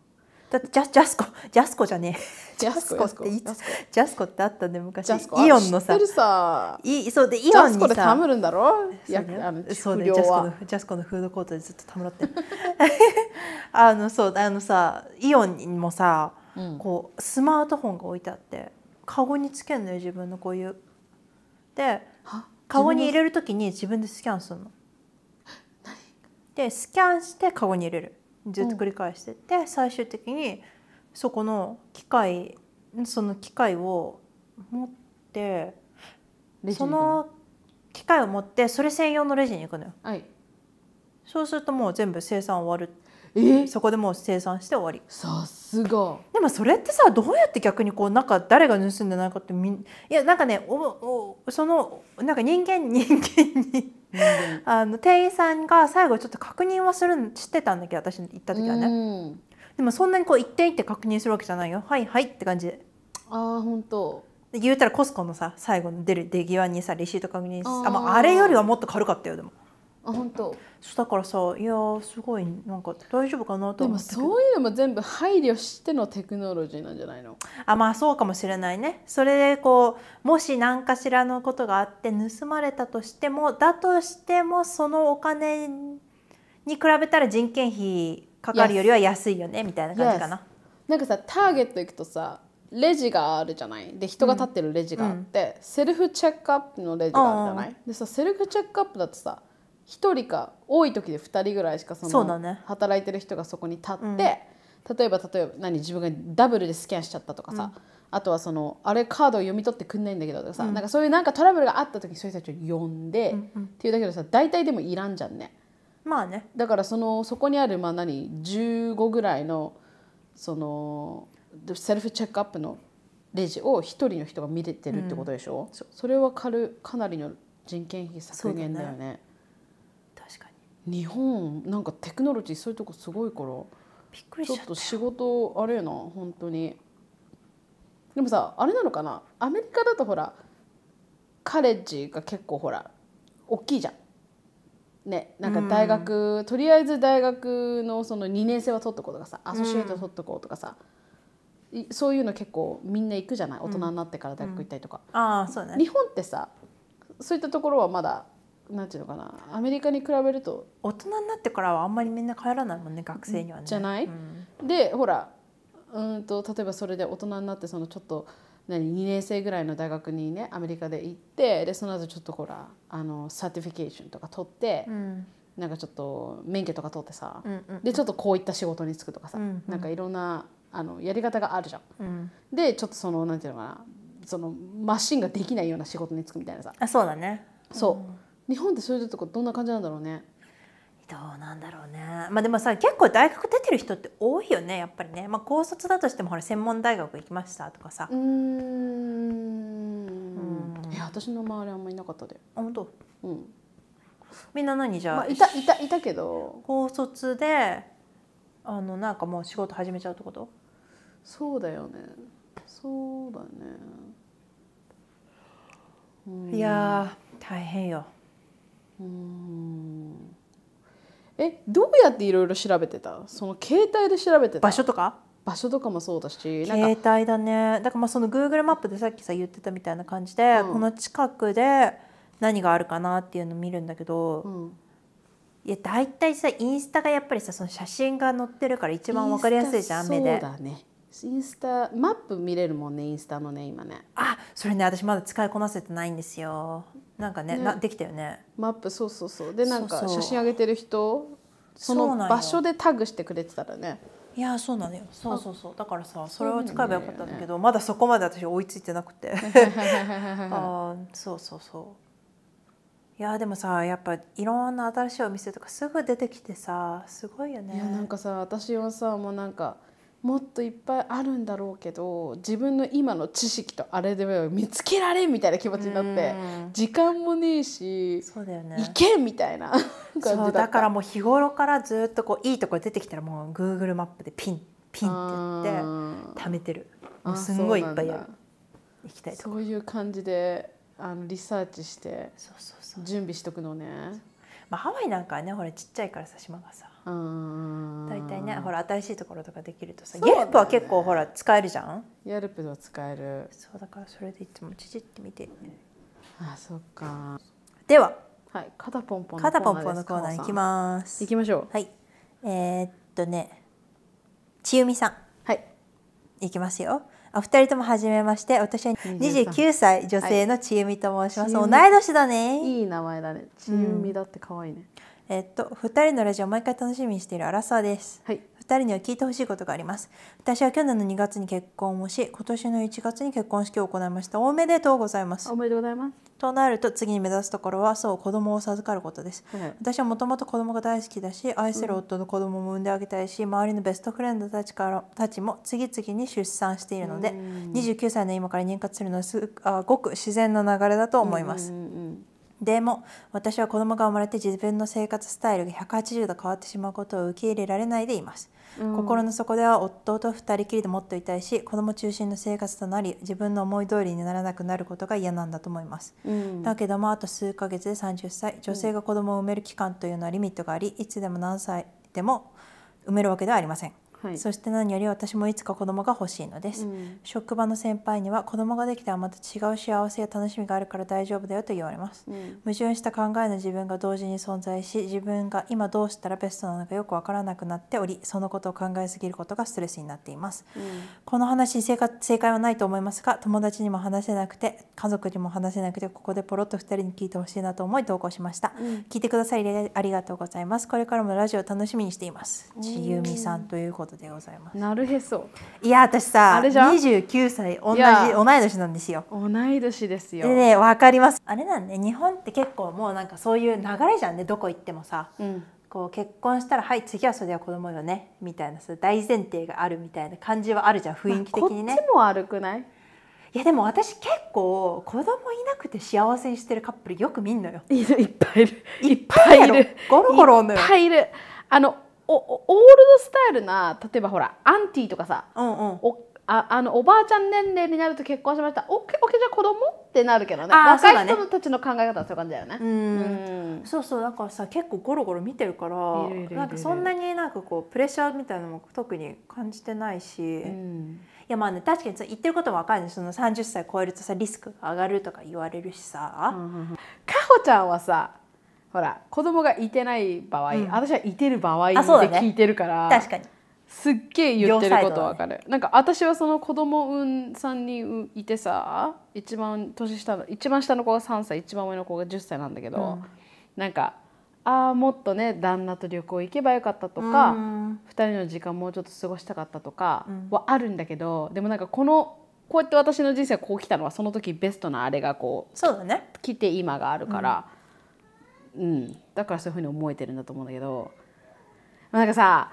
だってジャジャスコジャスコじゃねえジャスコっていつジャスコってあったんで昔イオンのささいそうでイオンにさジャスコでたむるんだろそうねジャスコのフードコートでずっとたむろって あのそうあのさイオンにもさ、うん、こうスマートフォンが置いてあってカゴにつけんのよ自分のこういうでカゴに入れるときに自分でスキャンするのでスキャンしてカゴに入れるずっと繰り返してって、うん、最終的にそこの機械その機械を持ってその機械を持ってそれ専用のレジに行くのよ。はい、そうするともう全部生産終わるそこでもう生産して終わりさすがでもそれってさどうやって逆にこうなんか誰が盗んでないかってみんいやなんかねおおそのなんか人間人間にあの店員さんが最後ちょっと確認はするしてたんだけど私行った時はねでもそんなにこう一点一点確認するわけじゃないよはいはいって感じでああ本当言うたらコスコのさ最後の出る出際にさレシート確認ああ,、あ、あれよりはもっと軽かったよでもあ本当だからさいやすごいなんか大丈夫かなとで思もってそういうのも全部配慮してのテクノロジーなんじゃないのあまあそうかもしれないねそれでこうもし何かしらのことがあって盗まれたとしてもだとしてもそのお金に比べたら人件費かかるよりは安いよねみたいな感じかな。なんかさターゲット行くとさレジがあるじゃないで人が立ってるレジがあって、セルフチェックアップのレジがあるじゃない、でさセルフチェックアップだとさ1人か多い時で2人ぐらいしかその、働いてる人がそこに立って、うん、例えば例えば何自分がダブルでスキャンしちゃったとかさ、うん、あとはそのあれカードを読み取ってくんないんだけどとかさ、うん、なんかそういうなんかトラブルがあった時にそういう人たちを呼んで、うんうん、っていうだけどさ大体でもいらんじゃんね。まあね、だからそのそこにあるまあ何15ぐらいのそのセルフチェックアップのレジを1人の人が見れてるってことでしょ、うん、それはかるかなりの人件費削減だよね。日本なんかテクノロジーそういうとこすごいからびっくりしちゃった仕事あれやな本当にでもさあれなのかなアメリカだとほらカレッジが結構ほら大きいじゃんね、なんか大学、うん、とりあえず大学のその2年生は取っとこうとかさアソシエイト取っとこうとかさ、うん、そういうの結構みんな行くじゃない大人になってから大学行ったりとか、うん、あそうね、日本ってさそういったところはまだなんていうのかなアメリカに比べると大人になってからはあんまりみんな帰らないもんね学生にはね。じゃない、うん、でほらうんと例えばそれで大人になってそのちょっと何2年生ぐらいの大学にねアメリカで行ってでその後ちょっとほらあのサティフィケーションとか取って、うん、なんかちょっと免許とか取ってさ、うんうん、でちょっとこういった仕事に就くとかさ、うんうん、なんかいろんなあのやり方があるじゃん。うん、でちょっとそのなんていうのかなそのマシンができないような仕事に就くみたいなさ。あそうだね、そう日本ってそういうとこどんな感じなんだろうねどうなんだろうねまあでもさ結構大学出てる人って多いよねやっぱりね、まあ、高卒だとしてもほら専門大学行きましたとかさうんいや私の周りあんまりいなかったであ本当うんみんな何じゃあ、まあ、いたいたいたけど高卒であのなんかもう仕事始めちゃうってことそうだよねそうだねいや大変ようんえどうやっていろいろ調べてたその携帯で調べてた場所とか場所とかもそうだし携帯だねだからまあその Google マップでさっきさ言ってたみたいな感じで、うん、この近くで何があるかなっていうのを見るんだけど、うん、いや大体さインスタがやっぱりさその写真が載ってるから一番わかりやすいじゃん目で。ねインスタマップ見れるもんねインスタのね今ねあそれね私まだ使いこなせてないんですよなんかね、ね、なできたよねマップそうそうそうでなんか写真上げてる人そうの場所でタグしてくれてたらねいやそうなのよそうそうそうだからさそれを使えばよかったんだけど、ね、まだそこまで私追いついてなくて あそうそうそういやでもさやっぱいろんな新しいお店とかすぐ出てきてさすごいよねいやなんかさ私はさもうなんかもっといっぱいあるんだろうけど自分の今の知識とあれで見つけられみたいな気持ちになって時間もねえしそうだよ、ね、いけみたいな 感じだからもう日頃からずっとこういいとこ出てきたらもう Google マップでピンピンって言って貯めてるもうすんごいいっぱいやる行きたいとそういう感じであのリサーチして準備しとくのね。まあ、ハワイなんかはねほらちっちゃいからさ島がさ大体ねほら新しいところとかできるとさ、ね、ヤルプは結構ほら使えるじゃんヤルプは使えるそうだからそれでいつもちチってみてあそっかでははい肩ポンポン肩ポンポンのコーナーいきますいきましょうはいえー、っとねちゆみさんはいいきますよお二人ともはじめまして、私は29歳女性のちゆみと申します。同い年だね。いい名前だね。ちゆみだって可愛いね。うんえっと、2人のラジオ毎回楽しみにしているアラサーです。はい。二人には聞いてほしいことがあります。私は去年の2月に結婚をし、今年の1月に結婚式を行いました。おめでとうございます。おめでとうございます。となると次に目指すところはそう子供を授かることです、はい、私はもともと子供が大好きだし愛する夫の子供も産んであげたいし、うん、周りのベストフレンドたちからたちも次々に出産しているので、29歳の今から妊活するのはすあごく自然な流れだと思います。うんうんうんでも私は子供が生まれて自分の生活スタイルが180度変わってしまうことを受け入れられないでいます、うん、心の底では夫と2人きりでもっといたいし子供中心の生活となり自分の思い通りにならなくなることが嫌なんだと思います、うん、だけどもあと数ヶ月で30歳女性が子供を産める期間というのはリミットがありいつでも何歳でも産めるわけではありませんはい、そして何より私もいつか子供が欲しいのです、うん、職場の先輩には子供ができてはまた違う幸せや楽しみがあるから大丈夫だよと言われます、うん、矛盾した考えの自分が同時に存在し自分が今どうしたらベストなのかよくわからなくなっておりそのことを考えすぎることがストレスになっています、うん、この話正解はないと思いますが友達にも話せなくて家族にも話せなくてここでポロッと2人に聞いてほしいなと思い投稿しました、聞いてくださいありがとうございますこれからもラジオ楽しみにしていますちゆみさんということでございます。なるへそ。いや私さ、二十九歳同じ同い年なんですよ。同い年ですよ。でねわかります。あれなんね日本って結構もうなんかそういう流れじゃんねどこ行ってもさ。うん、こう結婚したらはい次はそれは子供よねみたいな大前提があるみたいな感じはあるじゃん雰囲気的にね、まあ、こっちも悪くないいやでも私結構子供いなくて幸せにしてるカップルよく見んのよいるいっぱいいるいっぱいいるゴロゴロのいっぱいいるあのおオールドスタイルな例えばほらアンティとかさ、うんうん、おああのおばあちゃん年齢になると結婚しましたオッケーじゃあ子供ってなるけどね若い人たちの考え方はそういう感じだよねうんそうそうだからさ結構ゴロゴロ見てるからなんかそんなになんかこうプレッシャーみたいなのも特に感じてないし、うん、いやまあね確かに言ってることも分かるねその30歳超えるとさリスクが上がるとか言われるしさ。かほ、うんうん、ちゃんはさほら子供がいてない場合、うん、私はいてる場合で聞いてるから、ね、確かにすっげえ言ってることわかる、ね、なんか私はその子供うんさんにいてさ一番年下の一番下の子が3歳一番上の子が10歳なんだけど、うん、なんかああもっとね旦那と旅行行けばよかったとか、2人の時間もうちょっと過ごしたかったとかはあるんだけど、うん、でもなんかこのこうやって私の人生こう来たのはその時ベストなあれがこうそうだ、ね、来て今があるから。うんうん、だからそういうふうに思えてるんだと思うんだけどなんかさ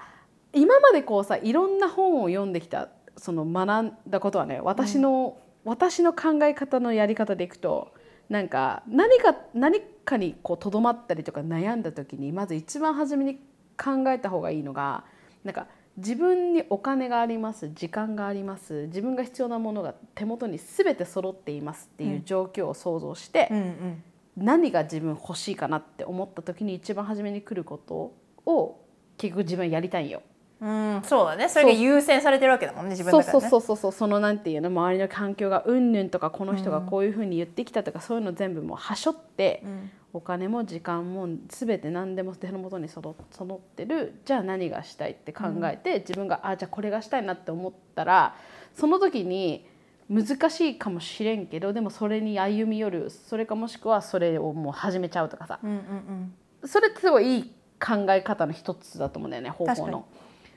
今までこうさいろんな本を読んできたその学んだことはね私の、うん、私の考え方のやり方でいくとなんか何か何かにとどまったりとか悩んだ時にまず一番初めに考えた方がいいのがなんか自分にお金があります時間があります自分が必要なものが手元に全て揃っていますっていう状況を想像して、うんうんうん何が自分欲しいかなって思った時に一番初めに来ることを結局自分やりたいよ。うん、そうだねそれが優先されてるわけだもんね自分の中で、ね、そうそうそうそうそのなんていうの周りの環境がうんぬんとかこの人がこういうふうに言ってきたとか、うん、そういうの全部もうはしょって、うん、お金も時間も全て何でも手の元にそろ揃ってるじゃあ何がしたいって考えて、うん、自分があじゃあこれがしたいなって思ったらその時に難しいかもしれんけどでもそれに歩み寄るそれかもしくはそれをもう始めちゃうとかさ、うんうんうん、それってすごいいい考え方の一つだと思うんだよね方法の。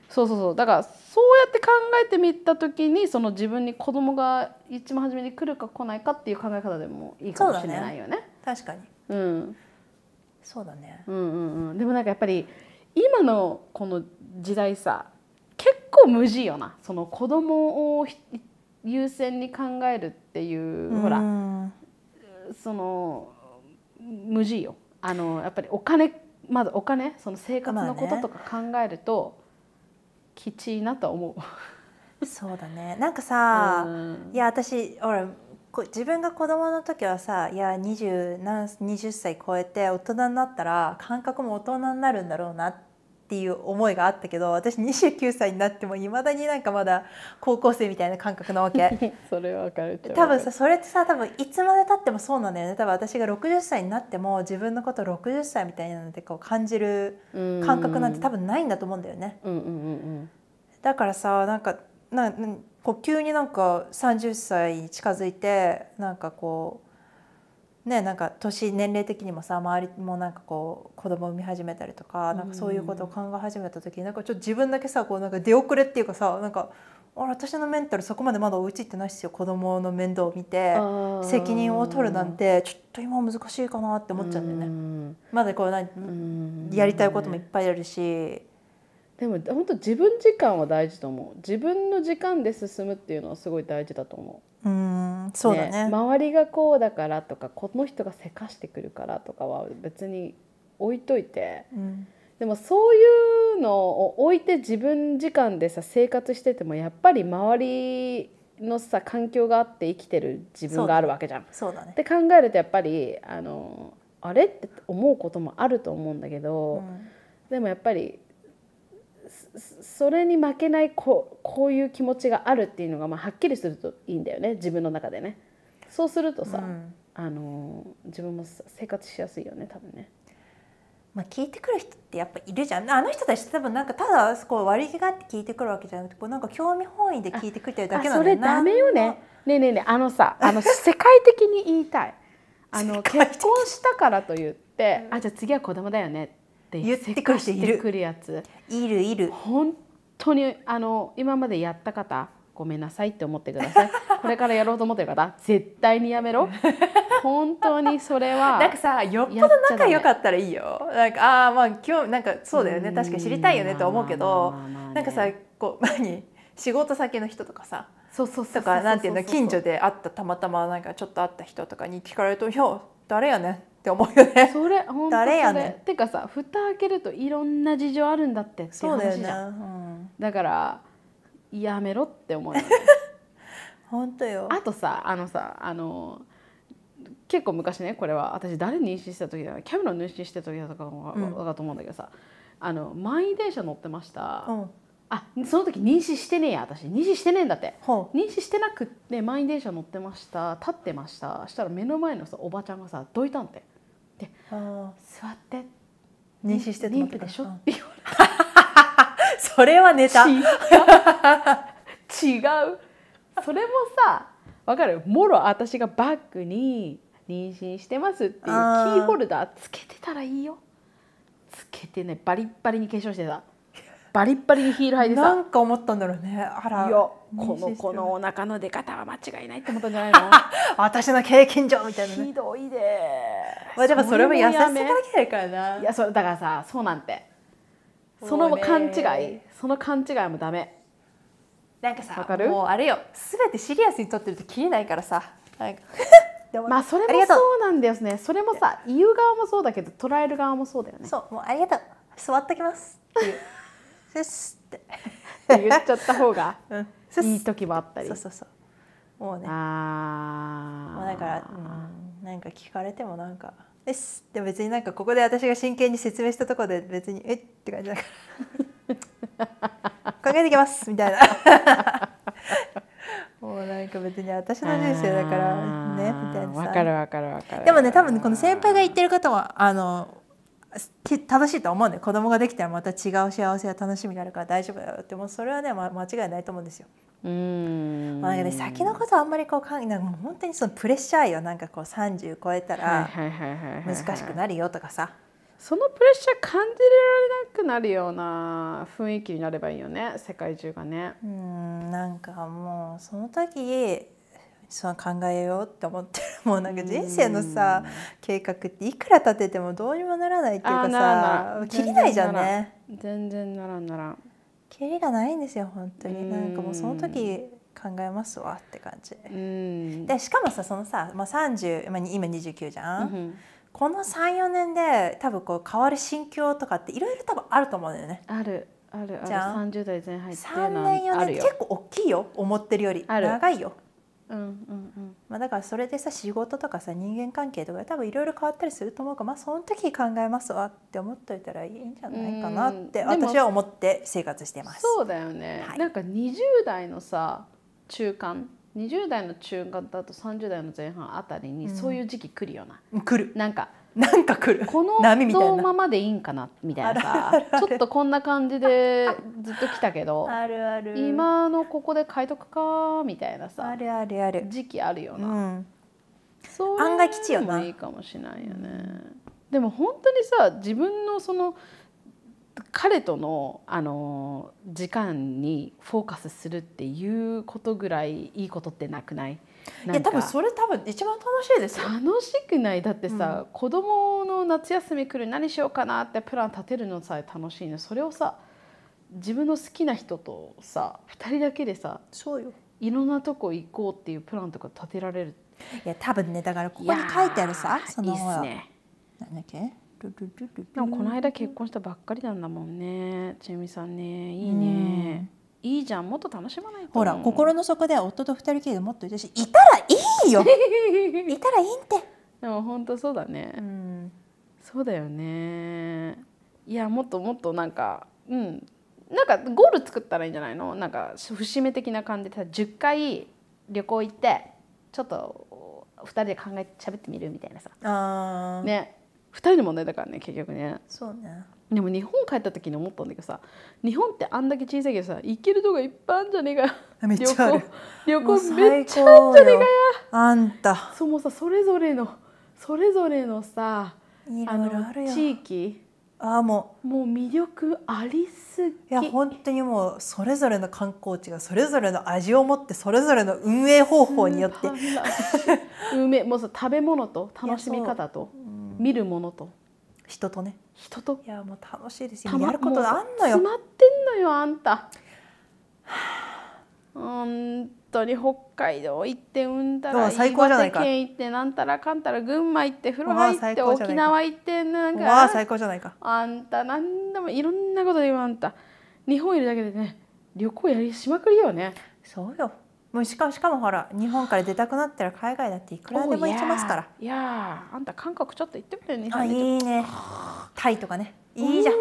そうそうそうだからそうやって考えてみた時にその自分に子供が一番初めに来るか来ないかっていう考え方でもいいかもしれないよね。ね確かに、うん、そうだね、うんうんうん、でもなんかやっぱり今のこの時代さ結構無事よなその子供を優先に考えるっていうほらその無事よあのやっぱりお金まずお金その生活のこととか考えると、ね、きちいなと思う。そうだねなんかさ、いや私ほら自分が子供の時はさいや 20, 何20歳超えて大人になったら感覚も大人になるんだろうなってっていう思いがあったけど私29歳になってもいまだになんかまだ高校生みたいな感覚なわけ それはかる多分さそれってさ多分いつまでたってもそうなんだよね多分私が60歳になっても自分のこと60歳みたいなのってこう感じる感覚なんて多分ないんだと思うんだよね。だからさなんかなんこう急になんか30歳に近づいてなんかこうね、なんか年年齢的にもさ周りもなんかこう子供産み始めたりとかなんかそういうことを考え始めた時になんかちょっと自分だけさこうなんか出遅れっていうかさなんかあ私のメンタルそこまでまだ追いついてないっすよ子供の面倒を見て責任を取るなんてちょっと今難しいかなって思っちゃうんだよね。まだこうなやりたいこともいっぱいあるしでも本当自分時間は大事と思う自分の時間で進むっていうのはすごい大事だと思ううんそうだね、ね、周りがこうだからとかこの人がせかしてくるからとかは別に置いといて、うん、でもそういうのを置いて自分時間でさ生活しててもやっぱり周りのさ環境があって生きてる自分があるわけじゃん。そうだね、って考えるとやっぱりあのあれって思うこともあると思うんだけど、うん、でもやっぱりそれに負けないここういう気持ちがあるっていうのが、まあ、はっきりするといいんだよね自分の中でねそうするとさ、うん、あの自分も生活しやすいよね多分ね。まあ、聞いてくる人ってやっぱいるじゃんあの人たち多分なんかただこ悪気があって聞いてくるわけじゃなくてこうなんか興味本位で聞いてくれてるだけなんだよそれダメよねねえねえねえあのさあの世界的に言いたいあの 結婚したからといって、うん、あじゃあ次は子供だよねってって言ってくる人いるくるやついるいる本当にあの今までやった方ごめんなさいって思ってください これからやろうと思ってる方絶対にやめろ 本当にそれはなんかさよっぽど仲良かったらいいよなんかああまあ今日なんかそうだよね確かに知りたいよねと思うけどなんかさこう 何仕事先の人とかさそうそうそとかなんていうの近所で会ったたまたまなんかちょっと会った人とかに聞かれると「いや誰やねって思うよねそれ本当誰やねんてかさ蓋開けるといろんな事情あるんだってっていう話じゃん、ねうん、だからやめろって思う 本当よあとさあのさあの結構昔ねこれは私誰に妊娠した時だキャメロン妊娠した時だとかだと思うんだけどさ、うん、あの満員電車乗ってました、うんあその時妊娠してねえや私妊娠してねえんだって、妊娠してなくって満員電車乗ってました立ってましたしたら目の前のさおばちゃんがさどいたんってで、はあ、座って妊娠して妊婦でしょって言われた それはネタ違う違うそれもさわかるもろ私がバッグに妊娠してますっていうキーホルダーつけてたらいいよつけてねバリッバリに化粧してたバリッバリにヒール履いてさなんか思ったんだろうねあらいやこの子のお腹の出方は間違いないって思ったんじゃないの 私の経験上みたいな、ね、ひどいでまあでもそれも優しさだけかないやそれだからさそうなんてその勘違いその勘違いもダメなんかさもうあれよ全てシリアスに撮ってると切れないからさなんか まあそれもそうなんですねそれもさ言う側もそうだけど捉える側もそうだよねそうもうありがとう座ってきますっていうせっすって言っちゃった方が いい時もあったり、そうそうそうもうねあもうだから、うん、なんか聞かれてもなんか「えっす」って別になんかここで私が真剣に説明したところで別に「えっ」て感じだから「考 えていきます」みたいな もうなんか別に私の人生だからねみたいなさわかるわかるわかるでもね多分この先輩が言ってることはあの正しいと思うんで子供ができたらまた違う幸せや楽しみがあるから大丈夫だよってもうそれはね、ま、間違いないと思うんですよ。うんまあ、ね、先のことあんまりこう考えなん本当にそのプレッシャーよなんかこう30超えたら難しくなるよとかさそのプレッシャー感じられなくなるような雰囲気になればいいよね世界中がねうんなんかもうその時その考えようって思ってる もうなんか人生のさ、計画っていくら立ててもどうにもならないっていうかさきりないじゃんね全然ならんならんきりがないんですよ本当になんかもうその時考えますわって感じでしかもさそのさ、まあ30、まあ、今29じゃん、うん、この34年で多分こう変わる心境とかっていろいろ多分あると思うんだよねあるあるあるじゃあ30代前半って3年4年結構大きいよ思ってるより長いようんうんうんまあ、だからそれでさ仕事とかさ人間関係とか多分いろいろ変わったりすると思うから、まあ、その時考えますわって思っといたらいいんじゃないかなって私は思って生活してます。そうだよね、はい、なんか20代のさ中間20代の中間だと30代の前半あたりにそういう時期来るよな。うん、来るなんかなんか来るこの波みたいなままでいいんかなみたいなさちょっとこんな感じでずっと来たけど あるある今のここで書いとくかみたいなさあるあるある時期あるよな、うん、そう案外吉よいいかもしれないよねでも本当にさ自分のその彼との、あの時間にフォーカスするっていうことぐらいいいことってなくないいや多分それ多分一番楽しいです楽しくないだってさ、うん、子供の夏休み来る何しようかなってプラン立てるのさえ楽しいの、ね、それをさ自分の好きな人とさ2人だけでさそうよいろんなとこ行こうっていうプランとか立てられるいや多分ねだからここに書いてあるさそのいいっすねなんだっけこの間結婚したばっかりなんだもんねちえみさんねいいね、いいじゃんもっと楽しまないとほら心の底では夫と二人きりでもっといたしいたらいいよ いたらいいんてでも本当そうだね、うん、そうだよねいやもっともっとなんかうんなんかゴール作ったらいいんじゃないのなんか節目的な感じで10回旅行行ってちょっと2人で考えて喋ってみるみたいなさあね2人の問題だからね結局ねそうねでも日本帰った時に思ったんだけどさ日本ってあんだけ小さいけどさ行けるとこいっぱいあんじゃねえかめっちゃある旅行めっちゃあんじゃねえかよあんたそもさそれぞれのそれぞれのさあの地域あもうもう魅力ありすぎいや本当にもうそれぞれの観光地がそれぞれの味を持ってそれぞれの運営方法によって運営 もうさ食べ物と楽しみ方と見るものと人とね人といやもう楽しいですよ、ま、やることあんのよ詰まってんのよあんた本当に北海道行ってうんたら最高じゃないか県行ってなんたらかんたら群馬行って風呂入って沖縄行ってなんかわあ最高じゃないかあんた何でもいろんなことで今あんた日本いるだけでね旅行やりしまくりよねそうよもうしかもしかもほら日本から出たくなったら海外だっていくらでも行きますからいやあんた韓国ちょっと行ってみるねあいいねタイとかねいいじゃん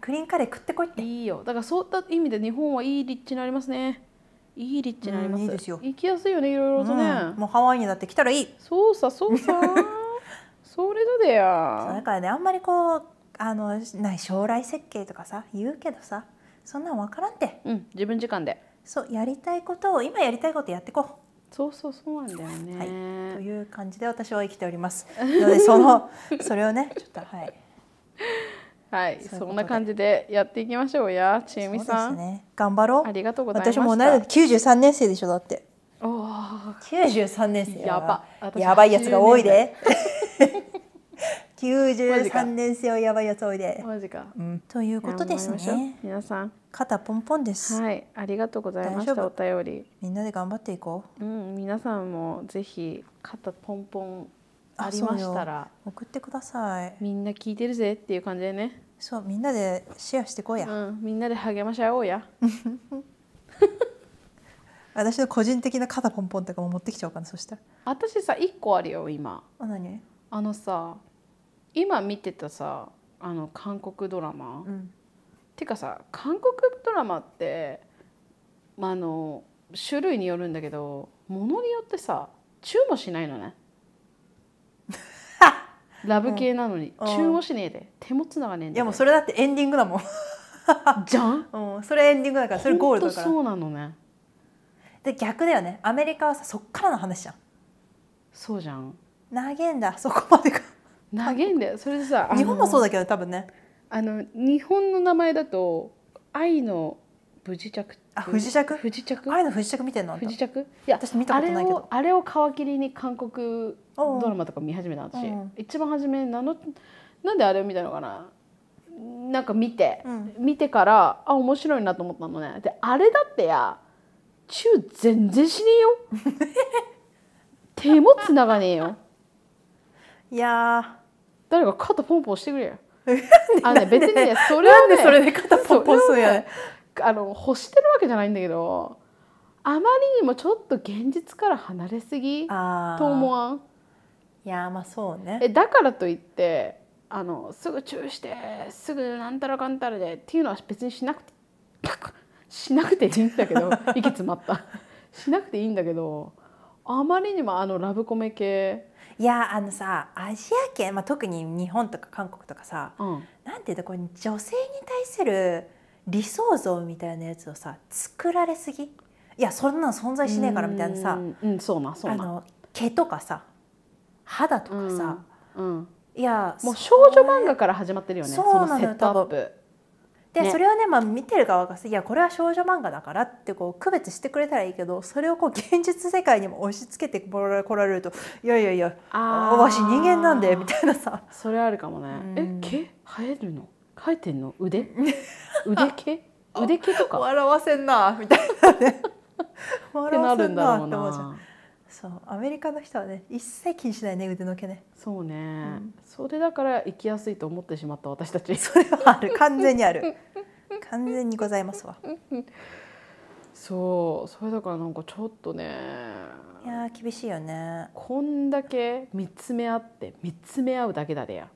クリーンカレー食ってこいっていいよだからそういった意味で日本はいい立地になりますねいい立地になります,、いいですよ行きやすいよねいろいろとね、うん、もうハワイにだって来たらいいそうさそうさ それだでやだからねあんまりこうあのない将来設計とかさ言うけどさそんなん分からんって、うん、自分時間でそうやりたいことを今やりたいことやっていこう。そうそうそうなんだよね、はい、という感じで私は生きております。のでそのそれをねちょっとはい。はい、そんな感じでやっていきましょうや、ちえみさん、ね。頑張ろう。ありがとうございます。私も同い九十三年生でしょだって。おお、九十三年生やば。やばいやつが多いで。九十三年生をやばい装いで。マジか、うん。ということですね。皆さん。肩ポンポンです。はい、ありがとうございました。お便り。みんなで頑張っていこう。うん、皆さんもぜひ肩ポンポンありましたら送ってください。みんな聞いてるぜっていう感じでね。そう、みんなでシェアしてこうや。うん、みんなで励まし合おうや。私の個人的な肩ポンポンとかも持ってきちゃおうかなそしたら私さ一個あるよ今あ何あのさ今見てたさあの韓国ドラマ、うん、てかさ韓国ドラマって、まあ、あの種類によるんだけどものによってさチューもしないのね ラブ系なのに、うん、チューもしねえで手もつながねえんだいやもうそれだってエンディングだもん じゃん、うん、それエンディングだからそれゴールだからそうなのねで逆だよねアメリカはさそっからの話じゃんそうじゃん投げんだそこまでか長げんだよそれでさ日本もそうだけど多分ねあの日本の名前だと愛の不時着あ不時着不時着愛の不時着見てんの不時着いや私見たことないけどあれを皮切りに韓国ドラマとか見始めた私、一番初めなのなんであれを見たのかななんか見て、うん、見てからあ面白いなと思ったのねであれだってや中全然しねえよ 手もつながねえよいや誰か肩ポンポンしてくれよ あね別にそれはねそれで肩ポンポンすんやねあの欲してるわけじゃないんだけどあまりにもちょっと現実から離れすぎと思わんいやまあそうねえだからといってあのすぐ注意してすぐなんたらかんたらでっていうのは別にしなくてしなくていいんだけど 息詰まったしなくていいんだけどあまりにもあのラブコメ系いやあのさアジア圏、まあ、特に日本とか韓国とかさ、うん、なんていうとこれ女性に対する理想像みたいなやつをさ作られすぎいやそんなの存在しねえからみたいなさうんそうなそうなあ毛とかさ肌とかさ、うん、うん、いやもう少女漫画から始まってるよねそうなのそのセットアップで、ね、それをね、まあ、見てる側がいやこれは少女漫画だからってこう区別してくれたらいいけどそれをこう現実世界にも押し付けてこられるといやいやいやわし人間なんでみたいなさそれあるかもね、うん、え毛生えるの生えてんの腕腕毛 腕毛とか笑わせんなみたいなね 笑わせんなって思うじゃん。そうアメリカの人はね一切気にしないね腕の毛ねそうね、うん、それだから行きやすいと思ってしまった私たち それはある完全にある完全にございますわそうそれだからなんかちょっとねいや厳しいよねこんだけ見つめ合って見つめ合うだけだでや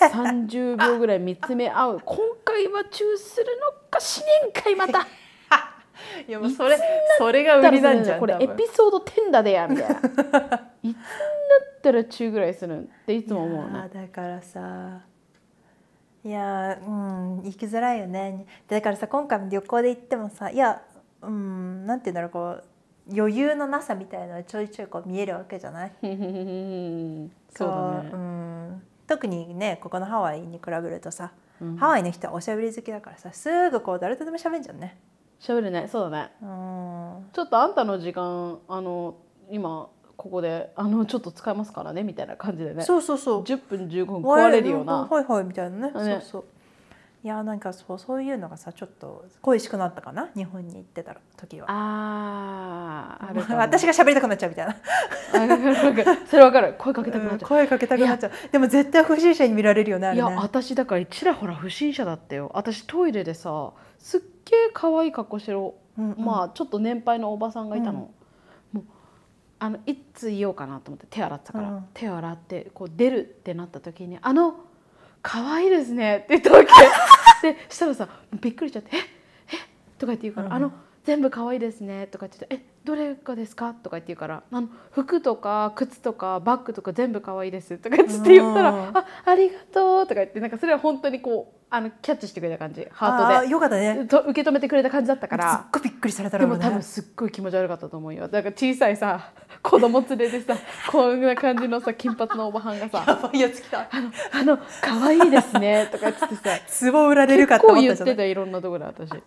30秒ぐらい見つめ合う今回はチューするのかしねんかいまたいやもうそれそれが売りなんじゃんこれエピソード10だでやみたいな いつになったら中ぐらいするっていつも思うねだからさいやうん行きづらいよねだからさ今回も旅行で行ってもさいやうんなんて言うんだろうこう余裕のなさみたいなのがちょいちょいこう見えるわけじゃないそうだねうん特にねここのハワイに比べるとさ、うん、ハワイの人はおしゃべり好きだからさすぐこう誰とでもしゃべんじゃんね喋るねそうだねちょっとあんたの時間あの今ここであのちょっと使いますからねみたいな感じでねそうそうそう10分15分壊れるようなはいはいみたいなねそうそういやなんかそうそういうのがさちょっと恋しくなったかな日本に行ってた時はああ ある私が喋りたくなっちゃうみたいなそれわかる声かけたくなっちゃう、うん、声かけたくなっちゃうでも絶対不審者に見られるよね、ね、いや私だからちらほら不審者だったよ私トイレでさすっえ可愛い格好してる、うんうん、まあちょっと年配のおばさんがいたの、うん、もうあのいつ言おうかなと思って手洗ってたから、うん、手洗ってこう出るってなった時に「あの可愛いですね」って言ったわけ でしたらさびっくりしちゃって「ええとか言って言うから「あの全部可愛いですね」とか言って「えどれがですか?」とか言って言うから「あの服とか靴とかバッグとか全部可愛いです」とかつって言ったら「あありがとう」とか言ってなんかそれは本当にこうあのキャッチしてくれた感じハートでよかったねと受け止めてくれた感じだったからすっごいびっくりされたら、ね、でも多分すっごい気持ち悪かったと思うよだから小さいさ子供連れでさ こんな感じのさ金髪のおばはんがさ「やばいやつ来た」あの「あの可愛いですね」とか言ってさ 壺売られるかって思ったじゃない結構言ってたいろんなところで私。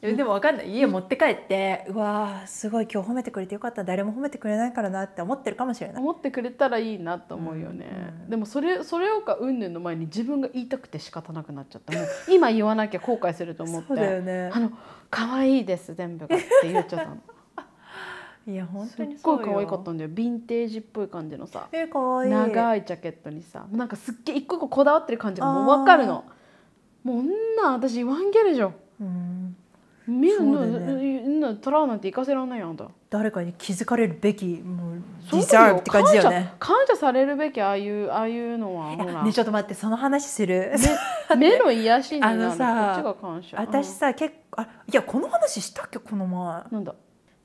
でも分かんない家持って帰ってうわーすごい今日褒めてくれてよかった誰も褒めてくれないからなって思ってるかもしれない思ってくれたらいいなと思うよね、うんうん、でもそれそれをかうんぬんの前に自分が言いたくて仕方なくなっちゃったもう 今言わなきゃ後悔すると思ってそうだよ、ね、あの可愛いです全部がって言っちゃったの。いや本当にすっごい可愛かったんだよヴィンテージっぽい感じのさえい長いジャケットにさなんかすっげえ一個一個こだわってる感じがもう分かるのもう女私言わんげるじゃんみんな、ね、なトラウマって行かせられないよあんた誰かに気づかれるべきもうデザーって感じだよね感謝されるべきああいうああいうのはほらねちょっと待ってその話する、ね、目の癒しになるあのさ私さ、うん、結構あいやこの話したっけこの前なんだ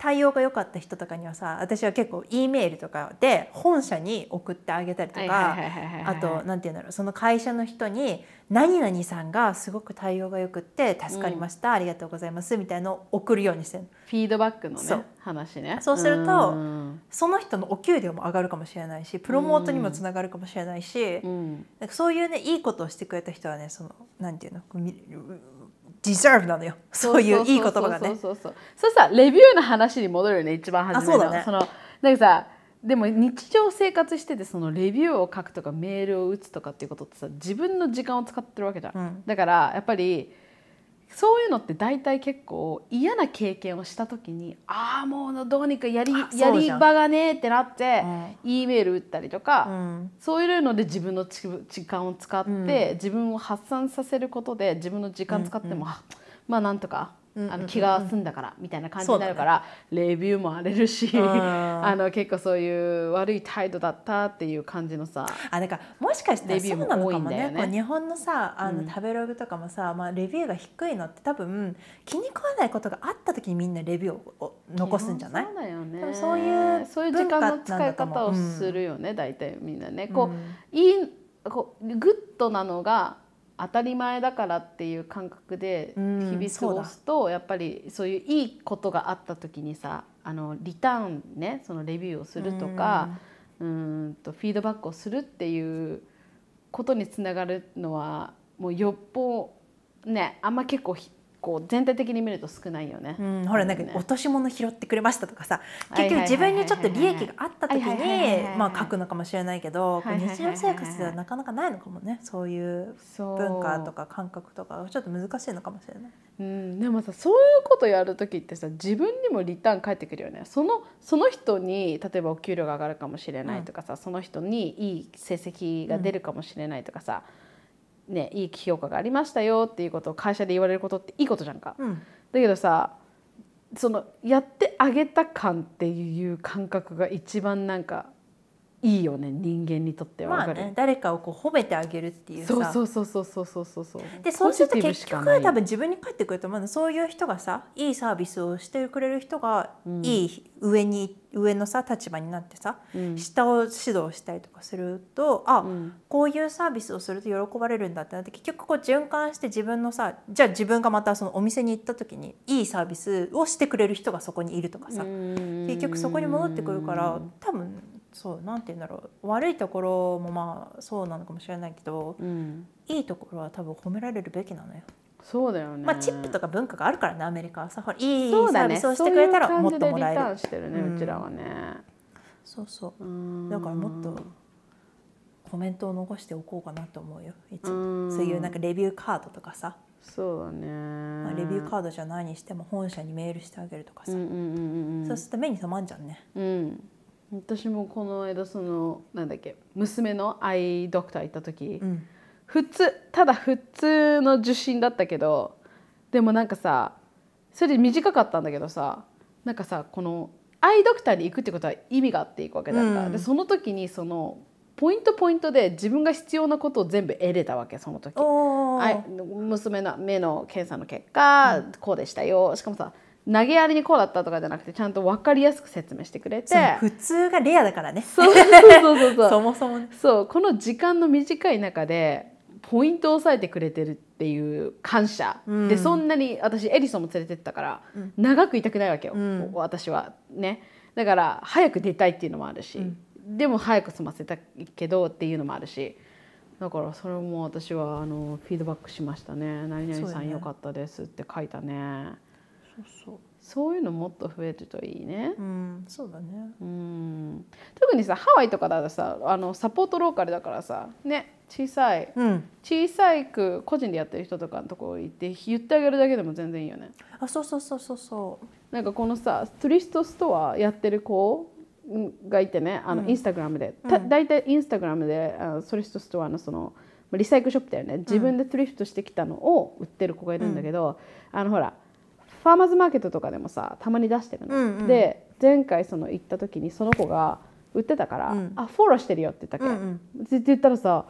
対応が良かった人とかにはさ私は結構 E メールとかで本社に送ってあげたりとかあと何て言うんだろうその会社の人に「何々さんがすごく対応がよくって助かりました、うん、ありがとうございます」みたいのを送るようにしてるフィードバックのね話ねそうするとその人のお給料も上がるかもしれないしプロモートにもつながるかもしれないし、うん、そういうねいいことをしてくれた人はねその何て言うの deserve なのよそういういい言葉がねそうそうそうさレビューの話に戻るよね一番初めのそうそうそのなんかさでも日常生活しててそのレビューを書くとかメールを打つとかっていうことってさ自分の時間を使ってるわけじゃん、うん、だからやっぱりそういうのって大体結構嫌な経験をした時にああもうどうにかやりやり場がねってなって、うー、E メール打ったりとか、うん、そういうので自分の時間を使って、うん、自分を発散させることで自分の時間使っても、うんうん、まあなんとかあの気が済んだからみたいな感じになるから、ね、レビューも荒れるし、うん、あの結構そういう悪い態度だったっていう感じのさあだかもしかしてうなのかも多もね、日本のさあの食べログとかもさ、うん、まあ、レビューが低いのって多分気に食わないことがあった時にみんなレビューを残すんじゃないそうだよ、ね、そういうそういう時間の使い方をするよね、うん、大体みんなね。こう、いいこうグッドなのが当たり前だからっていう感覚で日々過ごすと、やっぱりそういういいことがあった時にさあのリターンねそのレビューをするとか、うんとフィードバックをするっていうことにつながるのはもうよっぽねあんま結構構全体的に見ると少ないよね。うん、ほらなんか落とし物拾ってくれましたとかさ結局自分にちょっと利益があった時にまあ書くのかもしれないけど日常生活ではなかなかないのかもねそういう文化とか感覚とかちょっと難しいのかもしれない。うん、でもさそういうことやる時ってさ自分にもリターン返ってくるよねそのその人に例えばお給料が上がるかもしれないとかさ、うん、その人にいい成績が出るかもしれないとかさ、うんね、いい評価がありましたよっていうことを会社で言われることっていいことじゃんか。うん、だけどさそのやってあげた感っていう感覚が一番なんかいいよね人間にとっては、まあね、誰かをこう褒めてあげるっていうそうそうそうそうそうそうそうでそうすると結局は多分自分に返ってくると思うのそういう人がさいいサービスをしてくれる人が、いい上に上のさ立場になってさ、うん、下を指導したりとかするとあ、うん、こういうサービスをすると喜ばれるんだってなって結局こう循環して自分のさじゃあ自分がまたそのお店に行った時にいいサービスをしてくれる人がそこにいるとかさ結局そこに戻ってくるから多分そうなんて言うんだろう悪いところもまあそうなのかもしれないけど、うん、いいところは多分褒められるべきなのよ。そうだよね、まあ、チップとか文化があるからねアメリカはさほらいいサービスをしてくれたらもっともらえる。そう,、ね、うん、うそうそうだからもっとコメントを残しておこうかなと思うよいつもそういうなんかレビューカードとかさそうだね、まあ、レビューカードじゃないにしても本社にメールしてあげるとかさ、うんうんうんそうすると目に留まんじゃんね、うん、私もこの間そのなんだっけ娘のアイドクター行った時、うん、普通ただ普通の受診だったけどでもなんかさそれで短かったんだけどさなんかさこのアイドクターに行くってことは意味があっていくわけだから、うん、でその時にそのポイントポイントで自分が必要なことを全部得れたわけその時娘の目の検査の結果、うん、こうでしたよしかもさ投げやりにこうだったとかじゃなくてちゃんと分かりやすく説明してくれて普通がレアだからねそうそうそうそうそう そもそも、ね、そうこの時間の短い中でポイントを押さえてくれてるっていう感謝、うん、でそんなに私エリソンも連れてったから、うん、長くいたくないわけよ、うん、私はねだから早く出たいっていうのもあるし、でも早く済ませたいけどっていうのもあるしだからそれも私はあのフィードバックしましたね「何々さん、ね、かったです」って書いたね。そうそうそういうのもっと増えるといいね。うん、そうだね。うん。特にさ、ハワイとかだとさ、あのサポートローカルだからさ、ね、小さい、うん、小さいく個人でやってる人とかのとこ行って言ってあげるだけでも全然いいよね。あ、そうそうそうそうそう。なんかこのさ、トリストストアやってる子がいてね、あの、うん、インスタグラムで、うん、だいたいインスタグラムで、あのトリストストアのその。リサイクルショップだよね自分でトリフトしてきたのを売ってる子がいるんだけど、あのほらファーマーズマーケットとかでもさたまに出してるの、うんうん、で前回その行った時にその子が売ってたから「うん、あフォローしてるよ」って言ったっけ、うんうん、って言ったらさ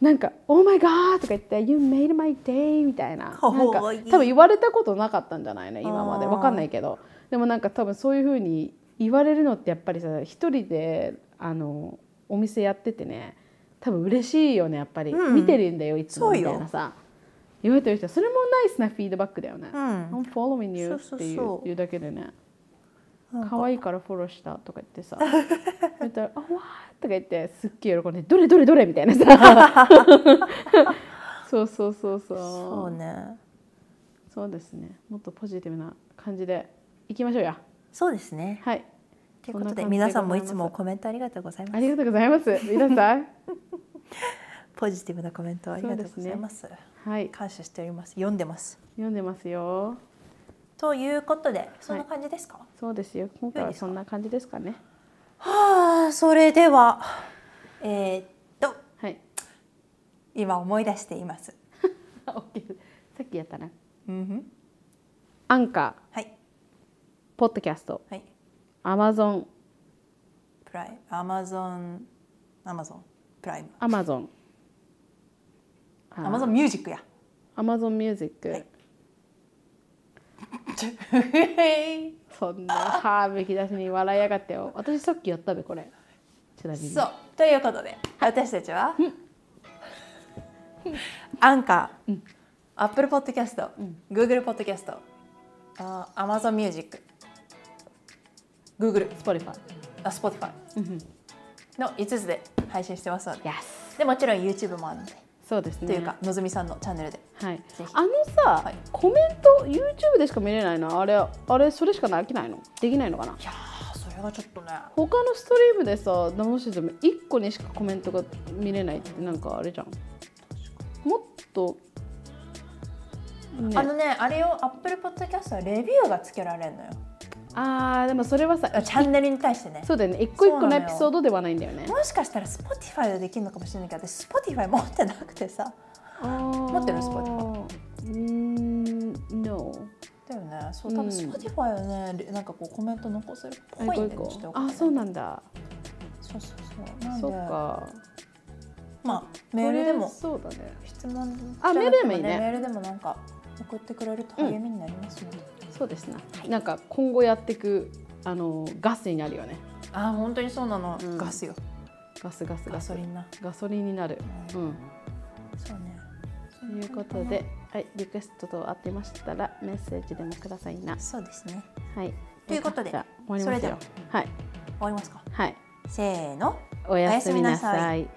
なんか「オーマイガー」とか言って「You made my day」みたいななんか多分言われたことなかったんじゃないね今までわかんないけどでもなんか多分そういうふうに言われるのってやっぱりさ一人であのお店やっててね多分嬉しいよねやっぱり、うん、見てるんだよいつもみたいなさ。言われてる人それもナイスなフィードバックだよね。うん、I'm following you っていう言うだけでね。可愛いからフォローしたとか言ってさ「言ったらあわ」とか言ってすっげえ喜んで「どれどれどれ」みたいなさ そうそうそうそうそうねそうですねもっとポジティブな感じでいきましょうやそうですねはいということで皆さんもいつもコメントありがとうございますありがとうございます皆さん ポジティブなコメントありがとうございますはい、感謝しております、読んでます読んでますよということでそんな感じですか、はい、そうですよ今回はそんな感じですかねはあそれではえー、っと、はい、今思い出しています さっきやったな、うん、アンカー、はい、ポッドキャスト、はい、アマゾンプライアマゾンアマゾンプライムアマゾンアマゾンミュージックやアマゾンミュージック、はい そんなはあべき出しに笑いやがってよ私さっきやったべこれちなみにそうということで私たちは、アンカー、アップルポッドキャスト、グーグルポッドキャストあアマゾンミュージックグーグルスポティファイあスポティファイの5つで配信してますので、でもちろん YouTube もあるのでそうですねというかのぞみさんのチャンネルで、はい、あのさ、はい、コメント YouTube でしか見れないな。あれあれそれしか飽きないのできないのかないやそれはちょっとね他のストリームでさ直してても一個にしかコメントが見れないってなんかあれじゃんもっと、ね、あのねあれをアップルポッドキャストはレビューがつけられるのよああでもそれはさチャンネルに対してねそうだよね一個一個のエピソードではないんだよねもしかしたら Spotify でできるのかもしれないけど私 Spotify 持ってなくてさ持ってる Spotify うん No だよねそう多分 Spotify はね、うん、なんかこうコメント残せるっぽいんで、ね、あそうなんだそうそうそうなんでそうかまあメールでもそうだね質問あメールでもいいねメールでもなんか送ってくれると励みになりますね、うんそうですね、はい、なんか今後やっていくあのガスになるよねあ本当にそうなの、うん、ガスよガスガスガソリンなガソリンになる、うん、うん、そうねということで、はい、リクエストと合ってましたらメッセージでもくださいなそうですねはいということで終わりますよはい終わりますかはいせーのおやすみなさい